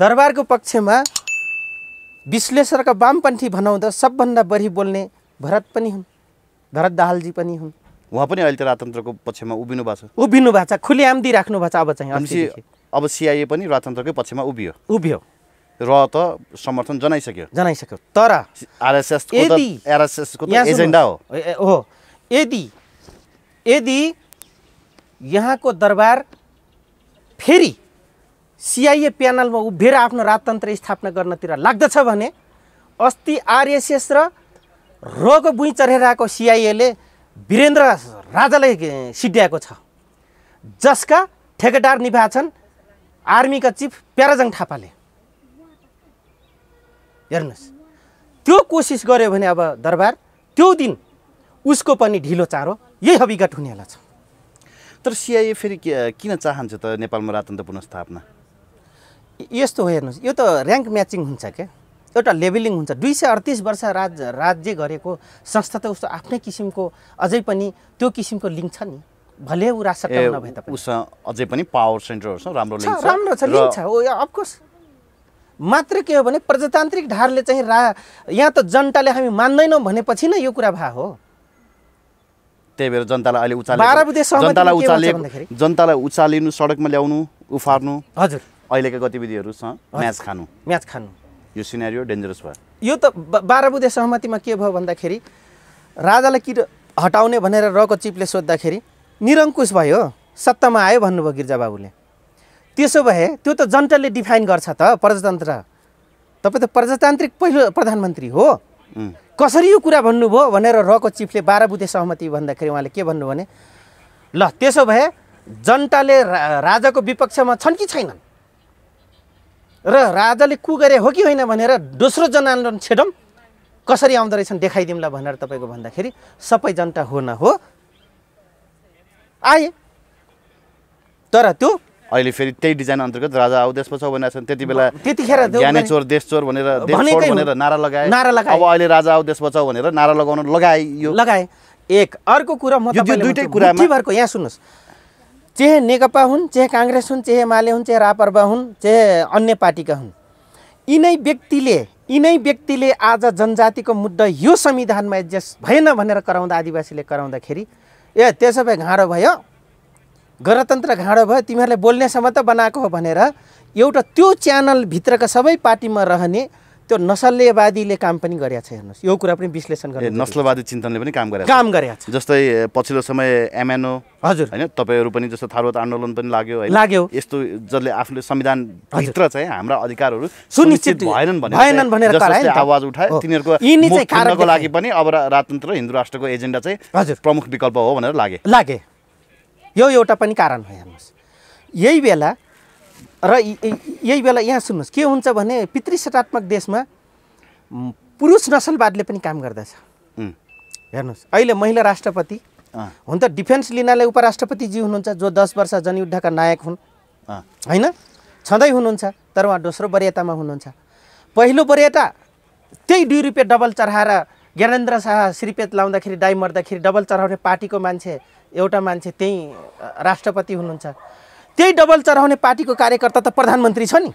दरबारको पक्षमा विश्लेषणका वामपन्थी भनाउँदा सबभन्दा बढी बोल्ने भरत पनि हुन् भरत दाहालजी पनि हुन् उहाँ पनि अहिले त राजतन्त्रको पक्षमा उभिनु भएको छ उभिनु भएको छ खुलेआम दिइराख्नु भएको छ अब चाहिँ अब सिआइए पनि राजतन्त्रकै पक्षमा उभियो उभियो र त समर्थन जनाइसक्यो जनाइसक्यो तर आरएसएस आरएसएसको एजेन्डा हो यदि यदि यहाँको दरबार फेरि सिआइए प्यानलमा उभिएर आफ्नो राजतन्त्र स्थापना गर्नतिर लाग्दछ भने अस्ति आरएसएस र रोको बुइँ चढेर आएको सिआइएले वीरेन्द्र राजालाई सिड्याएको छ जसका ठेकेदार निभा छन् आर्मीका चिफ प्याराजङ थापाले हेर्नुहोस् त्यो कोसिस गर्यो भने अब दरबार त्यो दिन उसको पनि ढिलो चारो यही हविघट हुनेवाला छ तर सिआइए फेरि किन चाहन्छ त नेपालमा राजतन्त्र पुनस्थापना यस्तो हो हेर्नुहोस् यो त ऱ्याङ्क म्याचिङ हुन्छ क्या एउटा लेभलिङ हुन्छ दुई सय अडतिस वर्ष राज राज्य गरेको संस्था त उसको आफ्नै किसिमको अझै पनि त्यो किसिमको लिङ्क छ नि भले ऊ उसँग अझै पनि पावर राम्रो राम्रो छ लिङ्क छ हो अफकोर्स मात्र के हो भने प्रजातान्त्रिक ढारले चाहिँ रा यहाँ त जनताले हामी मान्दैनौँ भनेपछि नै यो कुरा भए हो त्यही भएर जनतालाई अहिले उचाले जनतालाई उचालिनु सडकमा ल्याउनु उफार्नु हजुर अहिलेका गतिविधिहरूसँग म्याच खानु म्याच खानु यो सिनेरियो डेन्जरस भयो यो त बाह्र बुधे सहमतिमा के भयो भन्दाखेरि राजालाई किट हटाउने भनेर रको चिपले सोद्धाखेरि निरङ्कुश भयो सत्तामा आयो भन्नुभयो गिर्जाबाबुले त्यसो भए त्यो त जनताले डिफाइन गर्छ त प्रजातन्त्र तपाईँ त प्रजातान्त्रिक पहिलो प्रधानमन्त्री हो कसरी यो कुरा भन्नुभयो भनेर रको चिफले बाह्र बुधे सहमति भन्दाखेरि उहाँले के भन्नुभयो भने ल त्यसो भए जनताले राजाको विपक्षमा छन् कि छैनन् र राजाले कु गरे हो कि होइन भनेर दोस्रो जनआन्दोलन छेडौँ कसरी आउँदो रहेछन् देखाइदिउँला भनेर तपाईँको भन्दाखेरि सबै जनता हो न हो आए तर त्यो अहिले फेरि त्यही डिजाइन अन्तर्गत राजा आउ देशमा छौ भनेर त्यति बेला त्यतिखेर चोर देश चोर भनेर भनेर नारा लगाए नारा लगाए अब अहिले राजा आउ देशमा छौ भनेर नारा लगाउन लगाए यो लगाए एक अर्को कुरा म दुइटै कुरा यहाँ सुन्नुहोस् चाहे नेकपा हुन् चाहे काङ्ग्रेस हुन् चाहे माले हुन् चाहे रापरबा हुन् चाहे अन्य पार्टीका हुन् यिनै व्यक्तिले यिनै व्यक्तिले आज जनजातिको मुद्दा यो संविधानमा एडजस्ट भएन भनेर कराउँदा आदिवासीले कराउँदाखेरि ए त्यसो भए घाँडो भयो गणतन्त्र घाँडो भयो तिमीहरूले बोल्नेसम्म त बनाएको हो भनेर एउटा त्यो च्यानलभित्रका सबै पार्टीमा रहने त्यो नसल्यवादीले काम पनि गरेका छ हेर्नुहोस् यो कुरा पनि विश्लेषण गरे नस्लवादी चिन्तनले पनि काम गरे काम गरेका छ जस्तै पछिल्लो समय एमएनओ हजुर होइन तपाईँहरू पनि जस्तो थारूवाद आन्दोलन पनि लाग्यो लाग्यो यस्तो जसले संविधान भित्र चाहिँ हाम्रा अधिकारहरू सुनिश्चित भएनन् भएनन् भनेर आवाज उठायो तिनीहरूको लागि पनि अब राजतन्त्र हिन्दू राष्ट्रको एजेन्डा चाहिँ हजुर प्रमुख विकल्प हो भनेर लागे लागे यो एउटा पनि कारण हो हेर्नुहोस् यही बेला र यही बेला यहाँ सुन्नुहोस् के हुन्छ भने पितृ सटात्मक देशमा पुरुष नसलवादले पनि काम गर्दछ हेर्नुहोस् अहिले महिला राष्ट्रपति हुन त डिफेन्स लिनाले उपराष्ट्रपतिजी हुनुहुन्छ जो दस वर्ष जनयुद्धका नायक हुन् होइन छँदै हुनुहुन्छ तर उहाँ दोस्रो वरियतामा हुनुहुन्छ पहिलो वरियता त्यही दुई रुपियाँ डबल चढाएर ज्ञानेन्द्र शाह श्रीपेत लाउँदाखेरि डाइ मर्दाखेरि डबल चढाउने पार्टीको मान्छे एउटा मान्छे त्यहीँ राष्ट्रपति हुनुहुन्छ त्यही डबल चढाउने पार्टीको कार्यकर्ता त प्रधानमन्त्री छ नि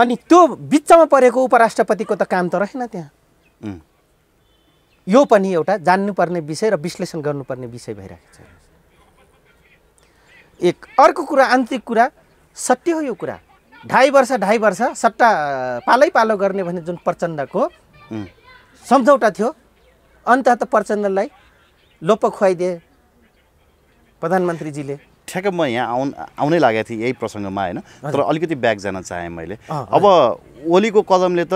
अनि त्यो बिचमा परेको उपराष्ट्रपतिको त काम त रहेन त्यहाँ यो पनि एउटा जान्नुपर्ने विषय र विश्लेषण गर्नुपर्ने विषय भइरहेको छ एक अर्को कुरा आन्तरिक कुरा सत्य हो यो कुरा ढाई वर्ष ढाई वर्ष सट्टा पालै पालो गर्ने भने जुन प्रचण्डको सम्झौता थियो अन्त त प्रचण्डलाई लोप खुवाइदिए प्रधानमन्त्रीजीले ठ्याक्क म यहाँ आउन आउनै लागेको थिएँ यही प्रसङ्गमा होइन तर अलिकति ब्याक जान चाहेँ मैले अब ओलीको कदमले त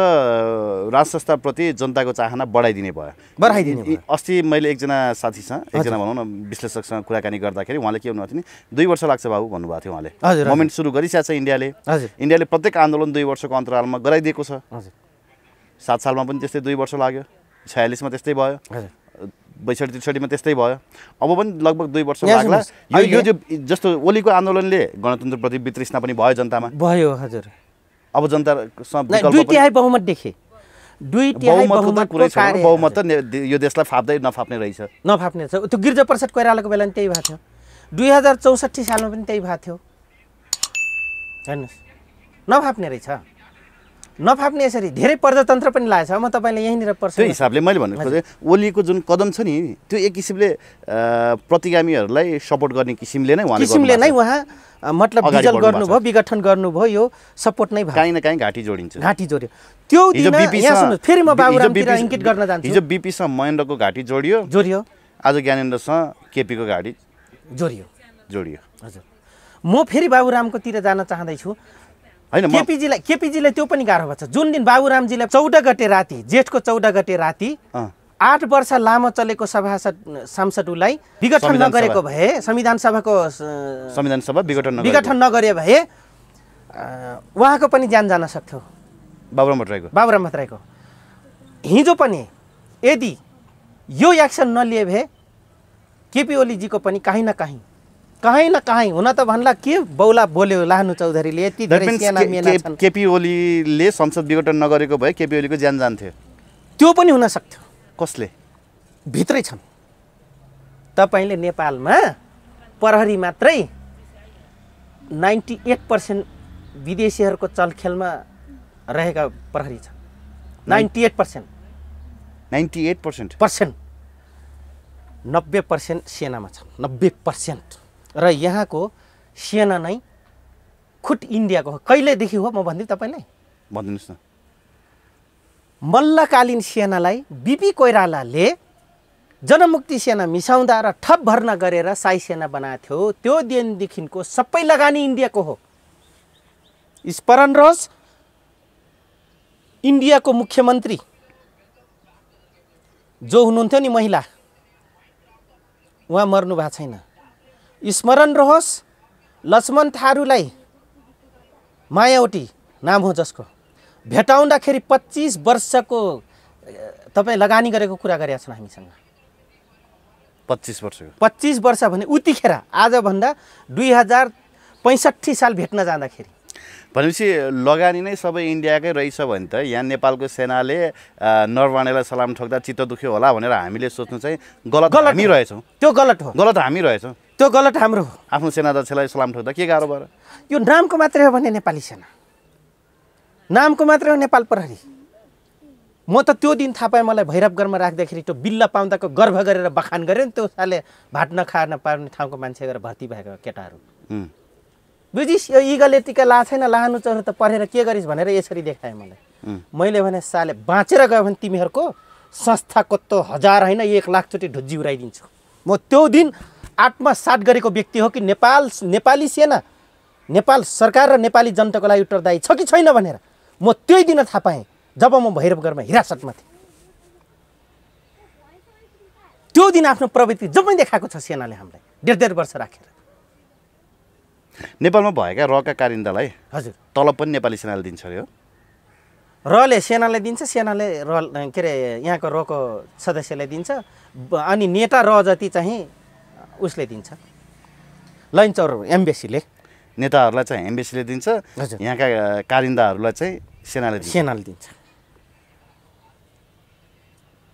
राज संस्थाप्रति जनताको चाहना बढाइदिने भयो बढाइदिने अस्ति मैले एकजना साथीसँग एकजना भनौँ न विश्लेषकसँग कुराकानी गर्दाखेरि उहाँले के भन्नुभएको थियो नि दुई वर्ष लाग्छ बाबु भन्नुभएको थियो उहाँले मोमेन्ट सुरु गरिसकेको छ इन्डियाले इन्डियाले प्रत्येक आन्दोलन दुई वर्षको अन्तरालमा गराइदिएको छ सात सालमा पनि त्यस्तै दुई वर्ष लाग्यो छयालिसमा त्यस्तै भयो बैसठी त्रिसठीमा त्यस्तै भयो अब पनि लगभग दुई वर्ष लाग्ला यो यो जो जस्तो ओलीको आन्दोलनले गणतन्त्रप्रति वितृष्णा पनि भयो जनतामा भयो हजुर अब जनता दुई तिहाई बहुमत देखे दुई तिहाई बहुमत त यो देशलाई फाप्दै नफाप्ने रहेछ नफाप्ने रहेछ त्यो गिर्जा प्रसाद कोइरालाको बेला पनि त्यही भएको थियो दुई हजार चौसठी सालमा पनि त्यही भएको थियो हेर्नुहोस् नफाप्ने रहेछ नफाप्ने यसरी धेरै प्रजातन्त्र पनि लागेको छ म तपाईँले यहीँनिर पर्छ त्यो हिसाबले मैले भन्नु खोजेँ ओलीको जुन कदम छ नि त्यो एक किसिमले प्रतिगामीहरूलाई सपोर्ट गर्ने किसिमले नै किसिमले नै उहाँ मतलब डिजल गर्नुभयो विघटन गर्नुभयो यो सपोर्ट नै भयो काहीँ न काहीँ घाँटी जोडिन्छ घाँटी जोड्यो त्यो दिन सुन्नु फेरि म बाबुरामतिर इङ्कित गर्न जान्छु हिजो बिपीसँग महेन्द्रको घाँटी जोडियो जोडियो आज ज्ञानेन्द्रसँग केपीको घाँटी जोडियो जोडियो हजुर म फेरि बाबुरामकोतिर जान चाहँदैछु होइन केपिजीलाई केपिजीलाई त्यो पनि गाह्रो भएको छ जुन दिन बाबुरामजीलाई चौध गते राति जेठको चौध गते राति आठ वर्ष लामो चलेको सभा उसलाई विघटन नगरेको भए संविधान सभाको संविधान सभा विघटन विघटन नगरे भए उहाँको पनि ज्यान जान सक्थ्यो बाबुराम भट्टराईको बाबुराम भट्टराईको हिजो पनि यदि यो एक्सन नलिए भए केपी ओलीजीको पनि काहीँ न काहीँ कहीँ न कहीँ हुन त भन्ला के बौला बोल्यो लानु चौधरीले यति केपी ओलीले संसद विघटन नगरेको भए केपी ओलीको ज्यान जान्थ्यो त्यो पनि हुन सक्थ्यो कसले भित्रै छन् तपाईँले नेपालमा प्रहरी मात्रै नाइन्टी एट पर्सेन्ट विदेशीहरूको चलखेलमा रहेका प्रहरी छन् ninety eight percent ninety eight percent percent नब्बे पर्सेन्ट सेनामा छन् नब्बे पर्सेन्ट र यहाँको सेना नै खुट इन्डियाको हो कहिलेदेखि हो म भन्दिनँ तपाईँलाई भनिदिनुहोस् न मल्लकालीन सेनालाई बिपी कोइरालाले जनमुक्ति सेना मिसाउँदा र ठप भर्ना गरेर साई सेना बनाएको थियो त्यो दिनदेखिको सबै लगानी इन्डियाको हो स्मरण रोज इन्डियाको मुख्यमन्त्री जो हुनुहुन्थ्यो नि महिला उहाँ मर्नु भएको छैन स्मरण रहोस् लक्ष्मण थारूलाई मायावटी नाम हो जसको भेटाउँदाखेरि पच्चिस वर्षको तपाईँ लगानी गरेको कुरा गरेका छन् हामीसँग पच्चिस वर्ष पच्चिस वर्ष भने उतिखेर आजभन्दा दुई हजार पैँसठी साल भेट्न जाँदाखेरि भनेपछि लगानी नै सबै इन्डियाकै रहेछ भने त यहाँ नेपालको सेनाले नरवाणेलाई सलाम ठोक्दा चित्त दुख्यो होला भनेर हामीले सोच्नु चाहिँ गलत गलत हामी रहेछौँ त्यो गलत हो गलत हामी रहेछौँ त्यो गलत हाम्रो हो आफ्नो सेनाध्यक्षलाई सलाम ठोक्दा के गाह्रो भयो यो नामको मात्रै हो भने नेपाली सेना नामको मात्रै हो नेपाल प्रहरी म त त्यो दिन थाहा पाएँ मलाई भैरवगढमा राख्दाखेरि त्यो बिल्ला पाउँदाको गर्भ गरेर बखान गऱ्यो नि त्यो साले भात नखा नपाउने ठाउँको मान्छे गएर भर्ती भएको केटाहरू बुझिस् यो इगल यतिका ला छैन लानु चौर त पढेर के गरिस् भनेर यसरी देखाएँ मलाई मैले भने साले बाँचेर गयो भने तिमीहरूको संस्थाको त हजार होइन एक लाखचोटि ढुज्जी उराइदिन्छु म त्यो दिन आत्मसात गरेको व्यक्ति हो कि नेपाल नेपाली सेना नेपाल सरकार र नेपाली जनताको लागि उत्तरदायी छ कि छैन भनेर म त्यही दिन थाहा पाएँ जब म भैरवगढमा हिरासतमा थिएँ त्यो दिन आफ्नो प्रवृत्ति जम्मै देखाएको छ सेनाले हामीलाई डेढ डेढ वर्ष राखेर नेपालमा भएका रका कारिन्दालाई हजुर तलब पनि नेपाली सेनाले दिन्छ अरे हो रले सेनालाई दिन्छ सेनाले र के अरे यहाँको रको सदस्यलाई दिन्छ अनि नेता र जति चाहिँ उसले दिन्छ लन्चर एम्बेसीले नेताहरूलाई चाहिँ एम्बेसीले दिन्छ यहाँका कारिन्दाहरूलाई चाहिँ सेनाले सेनाले दिन्छ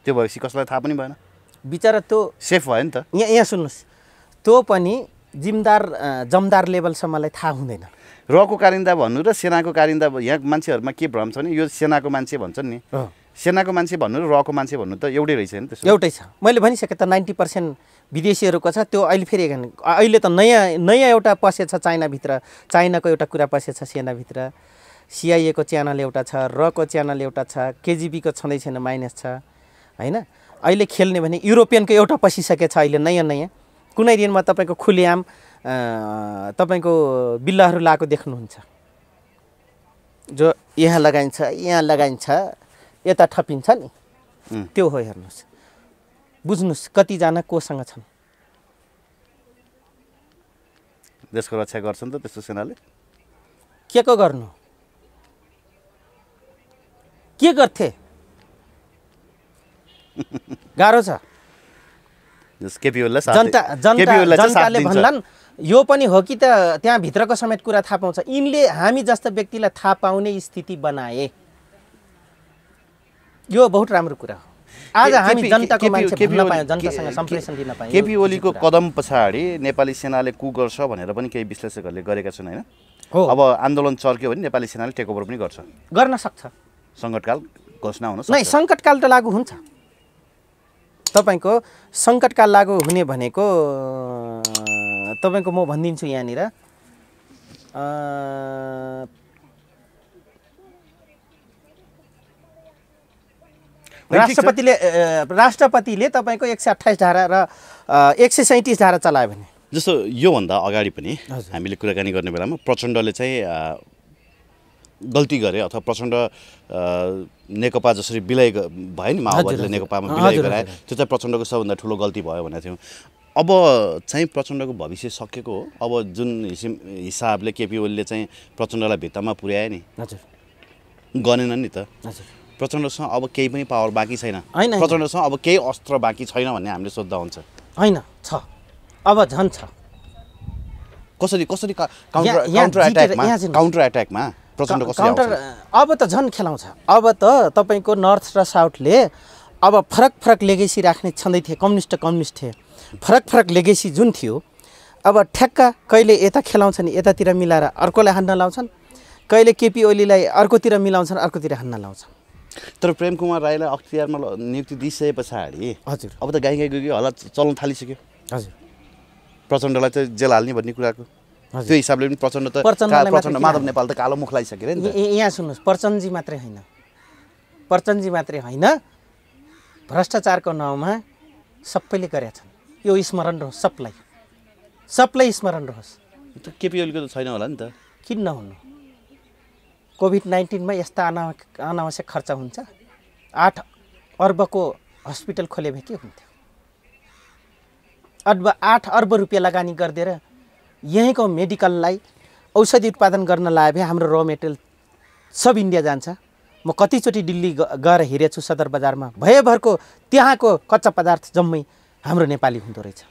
त्यो भएपछि कसलाई थाहा पनि भएन बिचरा त्यो सेफ भयो नि त यहाँ यहाँ सुन्नुहोस् त्यो पनि जिम्दार जमदार लेभलसम्मलाई थाहा हुँदैन रको कारिन्दा भन्नु र सेनाको कारिन्दा यहाँ मान्छेहरूमा के भ्रम छ भने यो सेनाको मान्छे भन्छन् नि सेनाको मान्छे भन्नु र रको मान्छे भन्नु त एउटै रहेछ नि त्यसो एउटै छ मैले भनिसकेँ त नाइन्टी पर्सेन्ट विदेशीहरूको छ त्यो अहिले फेरि अहिले त नयाँ नयाँ एउटा पसे छ चाइनाभित्र चाइनाको एउटा कुरा पसे छ सेनाभित्र सिआइएको च्यानल एउटा छ रको च्यानल एउटा छ केजिबीको छँदै छैन माइनस छ होइन अहिले खेल्ने भने युरोपियनको एउटा छ अहिले नयाँ नयाँ कुनै दिनमा तपाईँको खुलेआम तपाईँको बिल्लाहरू लगाएको देख्नुहुन्छ जो यहाँ लगाइन्छ यहाँ लगाइन्छ यता ठपिन्छ नि त्यो हो हेर्नुहोस् बुझ्नुहोस् कतिजना कोसँग छन् देशको रक्षा गर्छन् त त्यस्तो सेनाले के को गर्नु के गर्थे <laughs> गाह्रो छ जनताले भन्लान् यो पनि हो कि त त्यहाँभित्रको समेत कुरा थाहा पाउँछ यिनले हामी जस्तो व्यक्तिलाई थाहा पाउने स्थिति बनाए यो बहुत राम्रो कुरा हो आज हामी जनताको मान्छे जनतासँग सम्प्रेषण दिन पायौँ केपी ओलीको कदम पछाडि नेपाली सेनाले कु गर्छ भनेर पनि केही विश्लेषकहरूले गरेका छन् होइन हो अब आन्दोलन चर्क्यो भने नेपाली सेनाले टेकओभर पनि गर्छ गर्न सक्छ सङ्कटकाल घोषणा हुन नै सङ्कटकाल त लागु हुन्छ तपाईँको सङ्कटकाल लागु हुने भनेको तपाईँको म भनिदिन्छु यहाँनिर राष्ट्रपतिले राष्ट्रपतिले तपाईँको एक सय अठाइस धारा र एक सय सैँतिस धारा चलायो भने जस्तो योभन्दा अगाडि पनि हामीले कुराकानी गर्ने बेलामा प्रचण्डले चाहिँ गल्ती गरे अथवा प्रचण्ड नेकपा जसरी विलय भयो नि माओवादीले नेकपामा विलय गराए त्यो चाहिँ प्रचण्डको सबभन्दा ठुलो गल्ती भयो भनेको थियौँ अब चाहिँ प्रचण्डको भविष्य सकेको हो अब जुन हिसिम हिसाबले केपी ओलीले चाहिँ प्रचण्डलाई भित्तामा पुर्याए नि गरेन नि त प्रचण्डसँग अब केही पनि पावर बाँकी छैन प्रचण्डसँग अब केही अस्त्र बाँकी छैन भन्ने हामीले सोद्धा हुन्छ होइन छ अब झन् छ कसरी कसरी काउन्टर काउन्टर एट्याकमा काउन्टर एट्याकमा काउन्टर अब त झन् खेलाउँछ अब त तपाईँको नर्थ र साउथले अब फरक फरक लेगेसी राख्ने छँदै थिए कम्युनिस्ट कम्युनिस्ट थिए फरक फरक लेगेसी जुन थियो अब ठ्याक्क कहिले यता खेलाउँछन् यतातिर मिलाएर अर्कोलाई हान्न लाउँछन् कहिले केपी ओलीलाई अर्कोतिर मिलाउँछन् अर्कोतिर हान्न लाउँछन् तर प्रेम कुमार राईलाई अख्तियारमा नियुक्ति दिइसके पछाडि हजुर अब त गाई गाई गयो हल्ला चल्न थालिसक्यो हजुर प्रचण्डलाई चाहिँ जेल हाल्ने भन्ने कुराको त्यो हिसाबले पनि प्रचण्ड त प्रचण्ड माधव नेपाल त कालो मुख लगाइसक्यो यहाँ सुन्नुहोस् प्रचण्डजी मात्रै होइन प्रचण्डजी मात्रै होइन भ्रष्टाचारको नाउँमा सबैले गरेका छन् यो स्मरण रहोस् सबलाई सबलाई स्मरण रहोस् केपी ओलीको त छैन होला नि त किन नहुनु कोभिड नाइन्टिनमा यस्ता अना अनावश्यक खर्च हुन्छ आठ अर्बको हस्पिटल खोले भए के हुन्थ्यो अर्ब आठ अर्ब रुपियाँ लगानी गरिदिएर यहीँको मेडिकललाई औषधि उत्पादन गर्न लायो भने हाम्रो र मेटेरियल सब इन्डिया जान्छ म कतिचोटि दिल्ली गएर हेरेछु सदर बजारमा भएभरको त्यहाँको कच्चा पदार्थ जम्मै हाम्रो नेपाली हुँदो रहेछ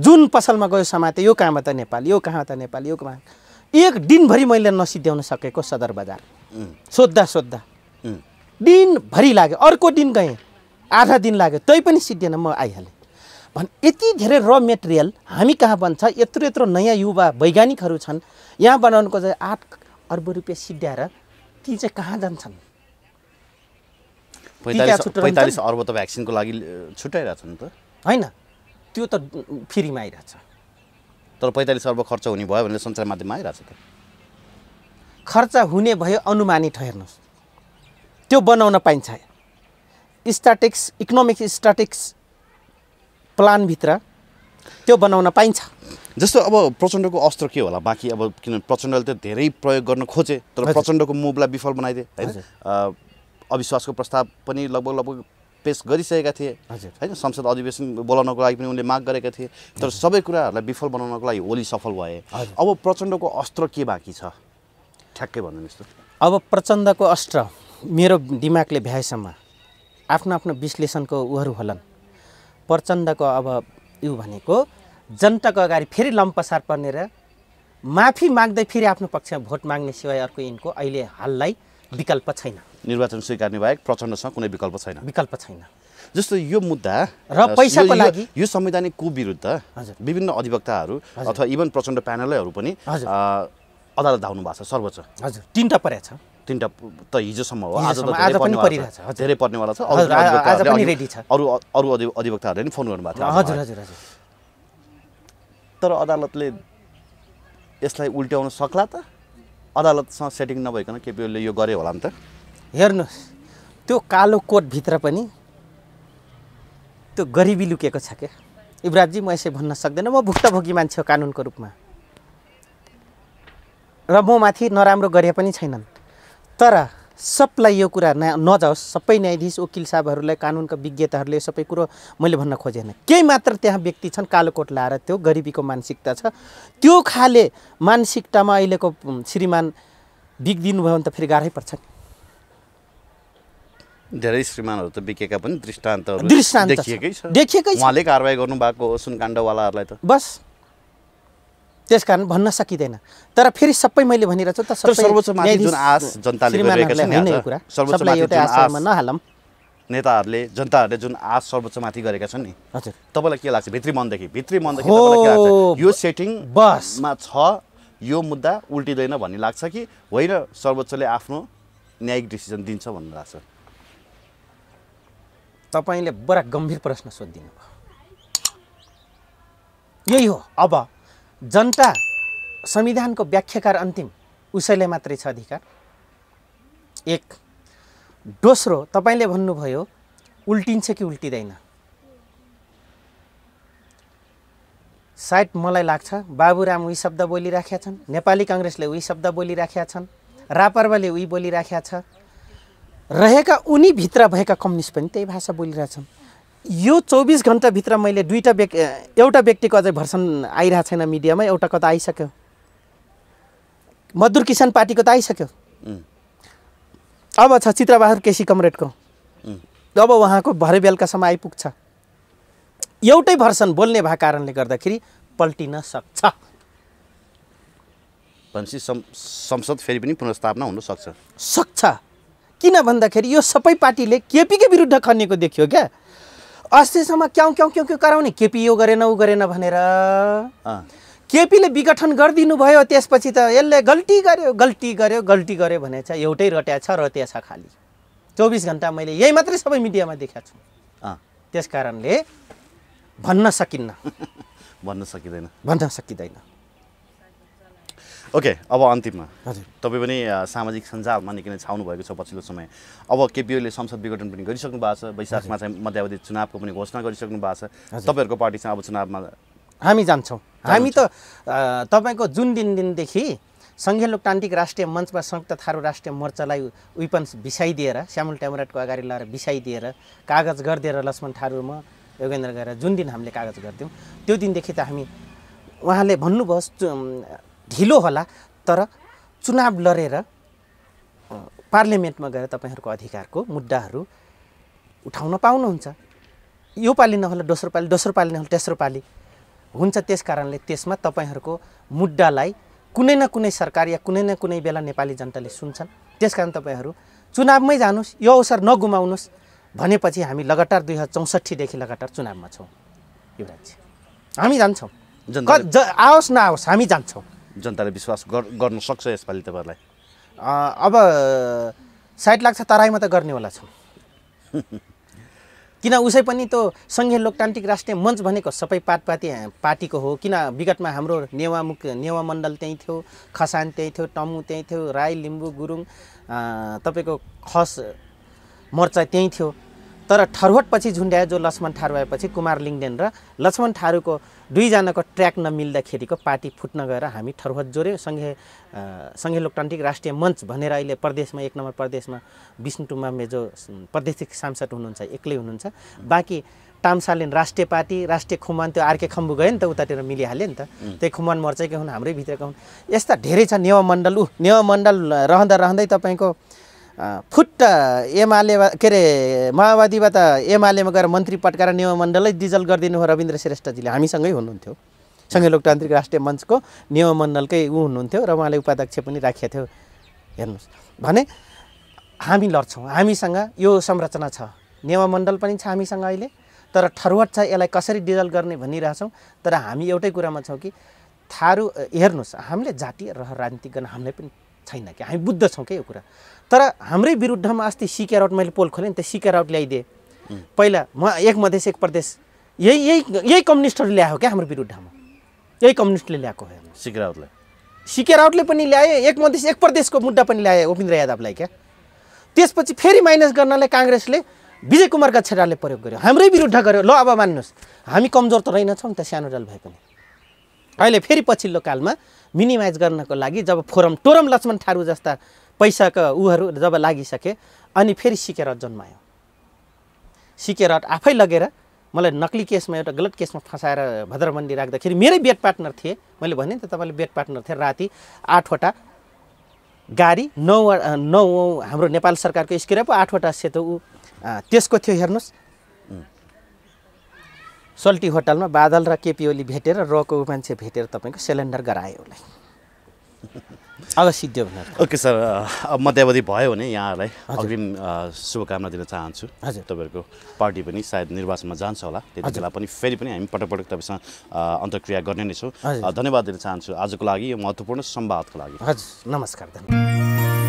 जुन पसलमा गयो समाते यो कहाँ त नेपाली यो कहाँ त नेपाली यो कहाँ एक दिनभरि मैले नसिद्ध्याउन सकेको सदर बजार सोद्धा सोद्धा दिनभरि लाग्यो अर्को दिन गएँ आधा दिन लाग्यो तै पनि सिद्धिएन म आइहालेँ भन् यति धेरै र मेटेरियल हामी कहाँ बन्छ यत्रो यत्रो नयाँ युवा वैज्ञानिकहरू छन् यहाँ बनाउनुको चाहिँ आठ अर्ब रुपियाँ सिद्ध्याएर ती चाहिँ कहाँ जान्छन् पैँतालिस अर्ब त भ्याक्सिनको लागि छुट्याइरहेछ त होइन त्यो त फ्रीमा आइरहेछ तर पैँतालिस अर्ब खर्च हुने भयो भने सञ्चार माध्यममा आइरहेछ त खर्च हुने भयो अनुमानित हेर्नुहोस् त्यो बनाउन पाइन्छ स्ट्याटिक्स इकोनोमिक स्ट्याटिक्स प्लानभित्र त्यो बनाउन पाइन्छ जस्तो अब प्रचण्डको अस्त्र के होला बाँकी अब किन प्रचण्डले त धेरै प्रयोग गर्न खोजे तर प्रचण्डको मुभलाई विफल बनाइदिए होइन अविश्वासको प्रस्ताव पनि लगभग लगभग पेस गरिसकेका थिए होइन संसद अधिवेशन बोलाउनको लागि पनि उनले माग गरेका थिए तर सबै कुराहरूलाई विफल बनाउनको लागि होली सफल भए अब प्रचण्डको अस्त्र के बाँकी छ ठ्याक्कै भन्नु जस्तो अब प्रचण्डको अस्त्र मेरो दिमागले भ्याएसम्म आफ्नो आफ्नो विश्लेषणको उहरू होलान् प्रचण्डको अब यो भनेको जनताको अगाडि फेरि लम्पसार पर्ने र माफी माग्दै फेरि आफ्नो पक्षमा भोट माग्ने सिवाय अर्को यिनको अहिले हाललाई विकल्प छैन निर्वाचन स्वीकार्ने बाहेक प्रचण्डसँग कुनै विकल्प छैन विकल्प छैन जस्तो यो मुद्दा र पैसाको लागि यो संवैधानिक कुविरुद्ध विभिन्न अधिवक्ताहरू अथवा इभन प्रचण्ड प्यानलहरू पनि अदालत धाउनु भएको छ सर्वोच्च हजुर तिनवटा परेको छ तिनवटा त हिजोसम्म हो आज त पनि धेरै पर्नेवाला छ अरू अरू अधिवक्ताहरूले पनि फोन गर्नुभएको थियो हजुर हजुर हजुर तर अदालतले यसलाई उल्ट्याउन सक्ला त अदालतसँग सेटिङ नभइकन केपिओले यो गरे होला नि त हेर्नुहोस् त्यो कालो कोटभित्र पनि त्यो गरिबी लुकेको छ क्या युवराजी म यसै भन्न सक्दैन म भुक्तभोगी मान्छे हो कानुनको रूपमा र म माथि नराम्रो गरे पनि छैनन् तर सबलाई यो कुरा न नजाओस् सबै न्यायाधीश वकिल साहबहरूलाई कानुनका विज्ञताहरूले सबै कुरो मैले भन्न खोजेन केही मात्र त्यहाँ व्यक्ति छन् कालोकोट लाएर त्यो गरिबीको मानसिकता छ त्यो खाले मानसिकतामा अहिलेको श्रीमान भयो भने त फेरि गाह्रै पर्छ नि धेरै श्रीमानहरू त बिकेका पनि दृष्टान्त दृष्टान्त देखिएकै छ देखिएकै छ उहाँले कारवाही गर्नुभएको सुनकाण्डवालाहरूलाई त बस त्यस कारण भन्न सकिँदैन तर फेरि सबै मैले भनिरहेको छु त सर्वोच्चमाथि जुन जनताले छन् नहालौँ नेताहरूले जनताहरूले जुन आश सर्वोच्चमाथि गरेका छन् नि हजुर तपाईँलाई के लाग्छ भित्री मनदेखि भित्री मनदेखि यो सेटिङ बसमा छ यो मुद्दा उल्टिँदैन भन्ने लाग्छ कि होइन सर्वोच्चले आफ्नो न्यायिक डिसिजन दिन्छ भन्नु लाग्छ तपाईँले बडा गम्भीर प्रश्न सोधिदिनु भयो यही हो अब जनता संविधानको व्याख्याकार अन्तिम उसैलाई मात्रै छ अधिकार एक दोस्रो तपाईँले भन्नुभयो उल्टिन्छ कि उल्टिँदैन सायद मलाई लाग्छ बाबुराम उही शब्द बोलिराखेका छन् नेपाली काङ्ग्रेसले उही शब्द बोलिराखेका छन् रापर्वाले उही बोलिराखेका छ रहेका उनीभित्र भएका कम्युनिस्ट पनि त्यही भाषा बोलिरहेछन् यो चौबिस घन्टाभित्र मैले दुईवटा व्यक्ति एउटा व्यक्तिको अझै भर्सन आइरहेको छैन मिडियामा एउटा कता आइसक्यो मधुर किसान पार्टीको त आइसक्यो अब छ चित्रबहादुर केसी कमरेडको अब उहाँको भरे बेलुकासम्म आइपुग्छ एउटै भर्सन बोल्ने भएको कारणले गर्दाखेरि पल्टिन सक्छ भनेपछि संसद फेरि पनि पुनर्स्थापना हुन सक्छ सक्छ किन भन्दाखेरि यो सबै पार्टीले केपीकै विरुद्ध खनिएको देखियो क्या अस्तिसम्म क्याउ क्याउ क्याउ क्याउ कराउने केपी यो गरेन ऊ गरेन भनेर केपीले विघटन गरिदिनु भयो त्यसपछि त यसले गल्ती गर्यो गल्ती गर्यो गल्ती गर्यो भने चाहिँ एउटै रट्या छ रट्या छ खालि चौबिस घन्टा मैले यही मात्रै सबै मिडियामा देखाएको छु त्यस कारणले भन्न सकिन्न <laughs> भन्न सकिँदैन भन्न सकिँदैन ओके अब अन्तिममा हजुर तपाईँ पनि सामाजिक सञ्जालमा निकै नै छाउनु भएको छ पछिल्लो समय अब केपिओले संसद विघटन पनि गरिसक्नु भएको छ वैशाखमा चाहिँ मध्यावधि चुनावको पनि घोषणा गरिसक्नु भएको छ तपाईँहरूको पार्टी चाहिँ अब चुनावमा हामी जान्छौँ हामी त तपाईँको जुन दिन दिनदेखि सङ्घीय लोकतान्त्रिक राष्ट्रिय मञ्चमा संयुक्त थारू राष्ट्रिय मोर्चालाई विपन्स बिसाइदिएर श्यामल ट्यामराटको अगाडि लगाएर बिसाइदिएर कागज गरिदिएर लक्ष्मण थारू योगेन्द्र गएर जुन दिन हामीले कागज गर्थ्यौँ त्यो दिनदेखि त हामी उहाँले भन्नुभयो ढिलो होला तर चुनाव लडेर पार्लियामेन्टमा गएर तपाईँहरूको अधिकारको मुद्दाहरू उठाउन पाउनुहुन्छ यो पालि नहोला दोस्रो पालि दोस्रो पालि नहोला तेस्रो पालि हुन्छ त्यस कारणले त्यसमा तपाईँहरूको मुद्दालाई कुनै न कुनै सरकार या कुनै न कुनै बेला नेपाली जनताले सुन्छन् त्यस कारण तपाईँहरू चुनावमै जानुहोस् यो अवसर नगुमाउनुहोस् भनेपछि हामी लगातार दुई हजार चौसठीदेखि लगातार चुनावमा छौँ युवराज हामी जान्छौँ आओस् नआओस् हामी जान्छौँ जनताले विश्वास गर्न सक्छ यसपालि तपाईँहरूलाई अब साइड लाग्छ तराईमा त गर्नेवाला छौँ <laughs> किन उसै पनि त्यो सङ्घीय लोकतान्त्रिक राष्ट्रिय मञ्च भनेको सबै पातपाती पार्टीको हो किन विगतमा हाम्रो नेवा मुख नेवा मण्डल त्यहीँ थियो खसान त्यहीँ थियो टमु त्यहीँ थियो राई लिम्बू गुरुङ तपाईँको खस मोर्चा त्यहीँ थियो तर ठरवटपछि झुन्ड्यायो जो लक्ष्मण थारू भएपछि कुमार लिङ्गेन र लक्ष्मण थारूको दुईजनाको ट्र्याक नमिल्दाखेरिको पार्टी फुट्न गएर हामी ठरहत जोड्यौँ सङ्घीय सङ्घीय लोकतान्त्रिक राष्ट्रिय मञ्च भनेर अहिले प्रदेशमा एक नम्बर प्रदेशमा विष्णु टुम्बा मेजो प्रदेशिक सांसद हुनुहुन्छ एक्लै हुनुहुन्छ बाँकी तामसालिन राष्ट्रिय पार्टी राष्ट्रिय खुमान त्यो आरके खम्बु गयो नि त उतातिर मिलिहाल्यो नि त त्यही खुमान मोर्चाकै हुन् हाम्रै हुन् यस्ता धेरै छ नेवामण्डल ऊ नेवामण्डल रहँदा रहँदै तपाईँको फुट्ट एमाले के अरे माओवादीबाट एमालेमा गएर मन्त्री पटकाएर नियममण्डलै डिजल गरिदिनु हो रविन्द्र श्रेष्ठजीले हामीसँगै हुनुहुन्थ्यो सँगै लोकतान्त्रिक राष्ट्रिय मञ्चको नियममण्डलकै ऊ हुनुहुन्थ्यो र उहाँले उपाध्यक्ष पनि राखेको थियो हेर्नुहोस् भने हामी लड्छौँ हामीसँग यो संरचना छ मण्डल पनि छ हामीसँग अहिले तर ठरुवट छ यसलाई कसरी डिजल गर्ने भनिरहेछौँ तर हामी एउटै कुरामा छौँ कि थारू हेर्नुहोस् हामीले जातीय राजनीति गर्न हामीलाई पनि छैन कि हामी बुद्ध छौँ क्या यो कुरा तर हाम्रै विरुद्धमा अस्ति सिके राउट मैले पोल खोलेँ नि त सिके राउट ल्याइदिएँ पहिला म एक मधेस एक प्रदेश यही यही यही कम्युनिस्टहरू ल्याएको क्या हाम्रो विरुद्धमा यही कम्युनिस्टले ल्याएको हो सिके राउटले सिके राउटले पनि ल्याए एक मधेस एक प्रदेशको मुद्दा पनि ल्याए उपेन्द्र यादवलाई क्या त्यसपछि फेरि माइनस गर्नलाई काङ्ग्रेसले विजय कुमार गच्छेडाले प्रयोग गर्यो हाम्रै विरुद्ध गर्यो ल अब मान्नुहोस् हामी कमजोर त रहेनछौँ त सानो डल भए पनि अहिले फेरि पछिल्लो कालमा मिनिमाइज गर्नको लागि जब फोरम टोरम लक्ष्मण थारू जस्ता पैसाको उहरू जब लागिसके अनि फेरि सिकेर जन्मायो सिकेर आफै लगेर मलाई नक्ली केसमा एउटा गलत केसमा फँसाएर भद्रबन्दी राख्दाखेरि मेरै बेड पार्टनर थिएँ मैले भनेँ नि त तपाईँले बेड पार्टनर थिएँ राति आठवटा गाडी नौ नौ हाम्रो नेपाल सरकारको स्क्रेप आठवटा सेतो ऊ त्यसको थियो हेर्नुहोस् सल्टी होटलमा बादल र केपी ओली भेटेर रको मान्छे भेटेर तपाईँको सिलिन्डर गरायो उसलाई सिद्धि ओके सर अब मध्यावधि भयो भने यहाँहरूलाई अग्रिम शुभकामना दिन चाहन्छु हजुर तपाईँहरूको पार्टी पनि सायद निर्वाचनमा जान्छ होला त्यति बेला पनि फेरि पनि हामी पटक पटक तपाईँसँग अन्तर्क्रिया गर्ने नै छौँ धन्यवाद दिन चाहन्छु आजको लागि यो महत्त्वपूर्ण सम्वादको लागि हजुर नमस्कार धन्यवाद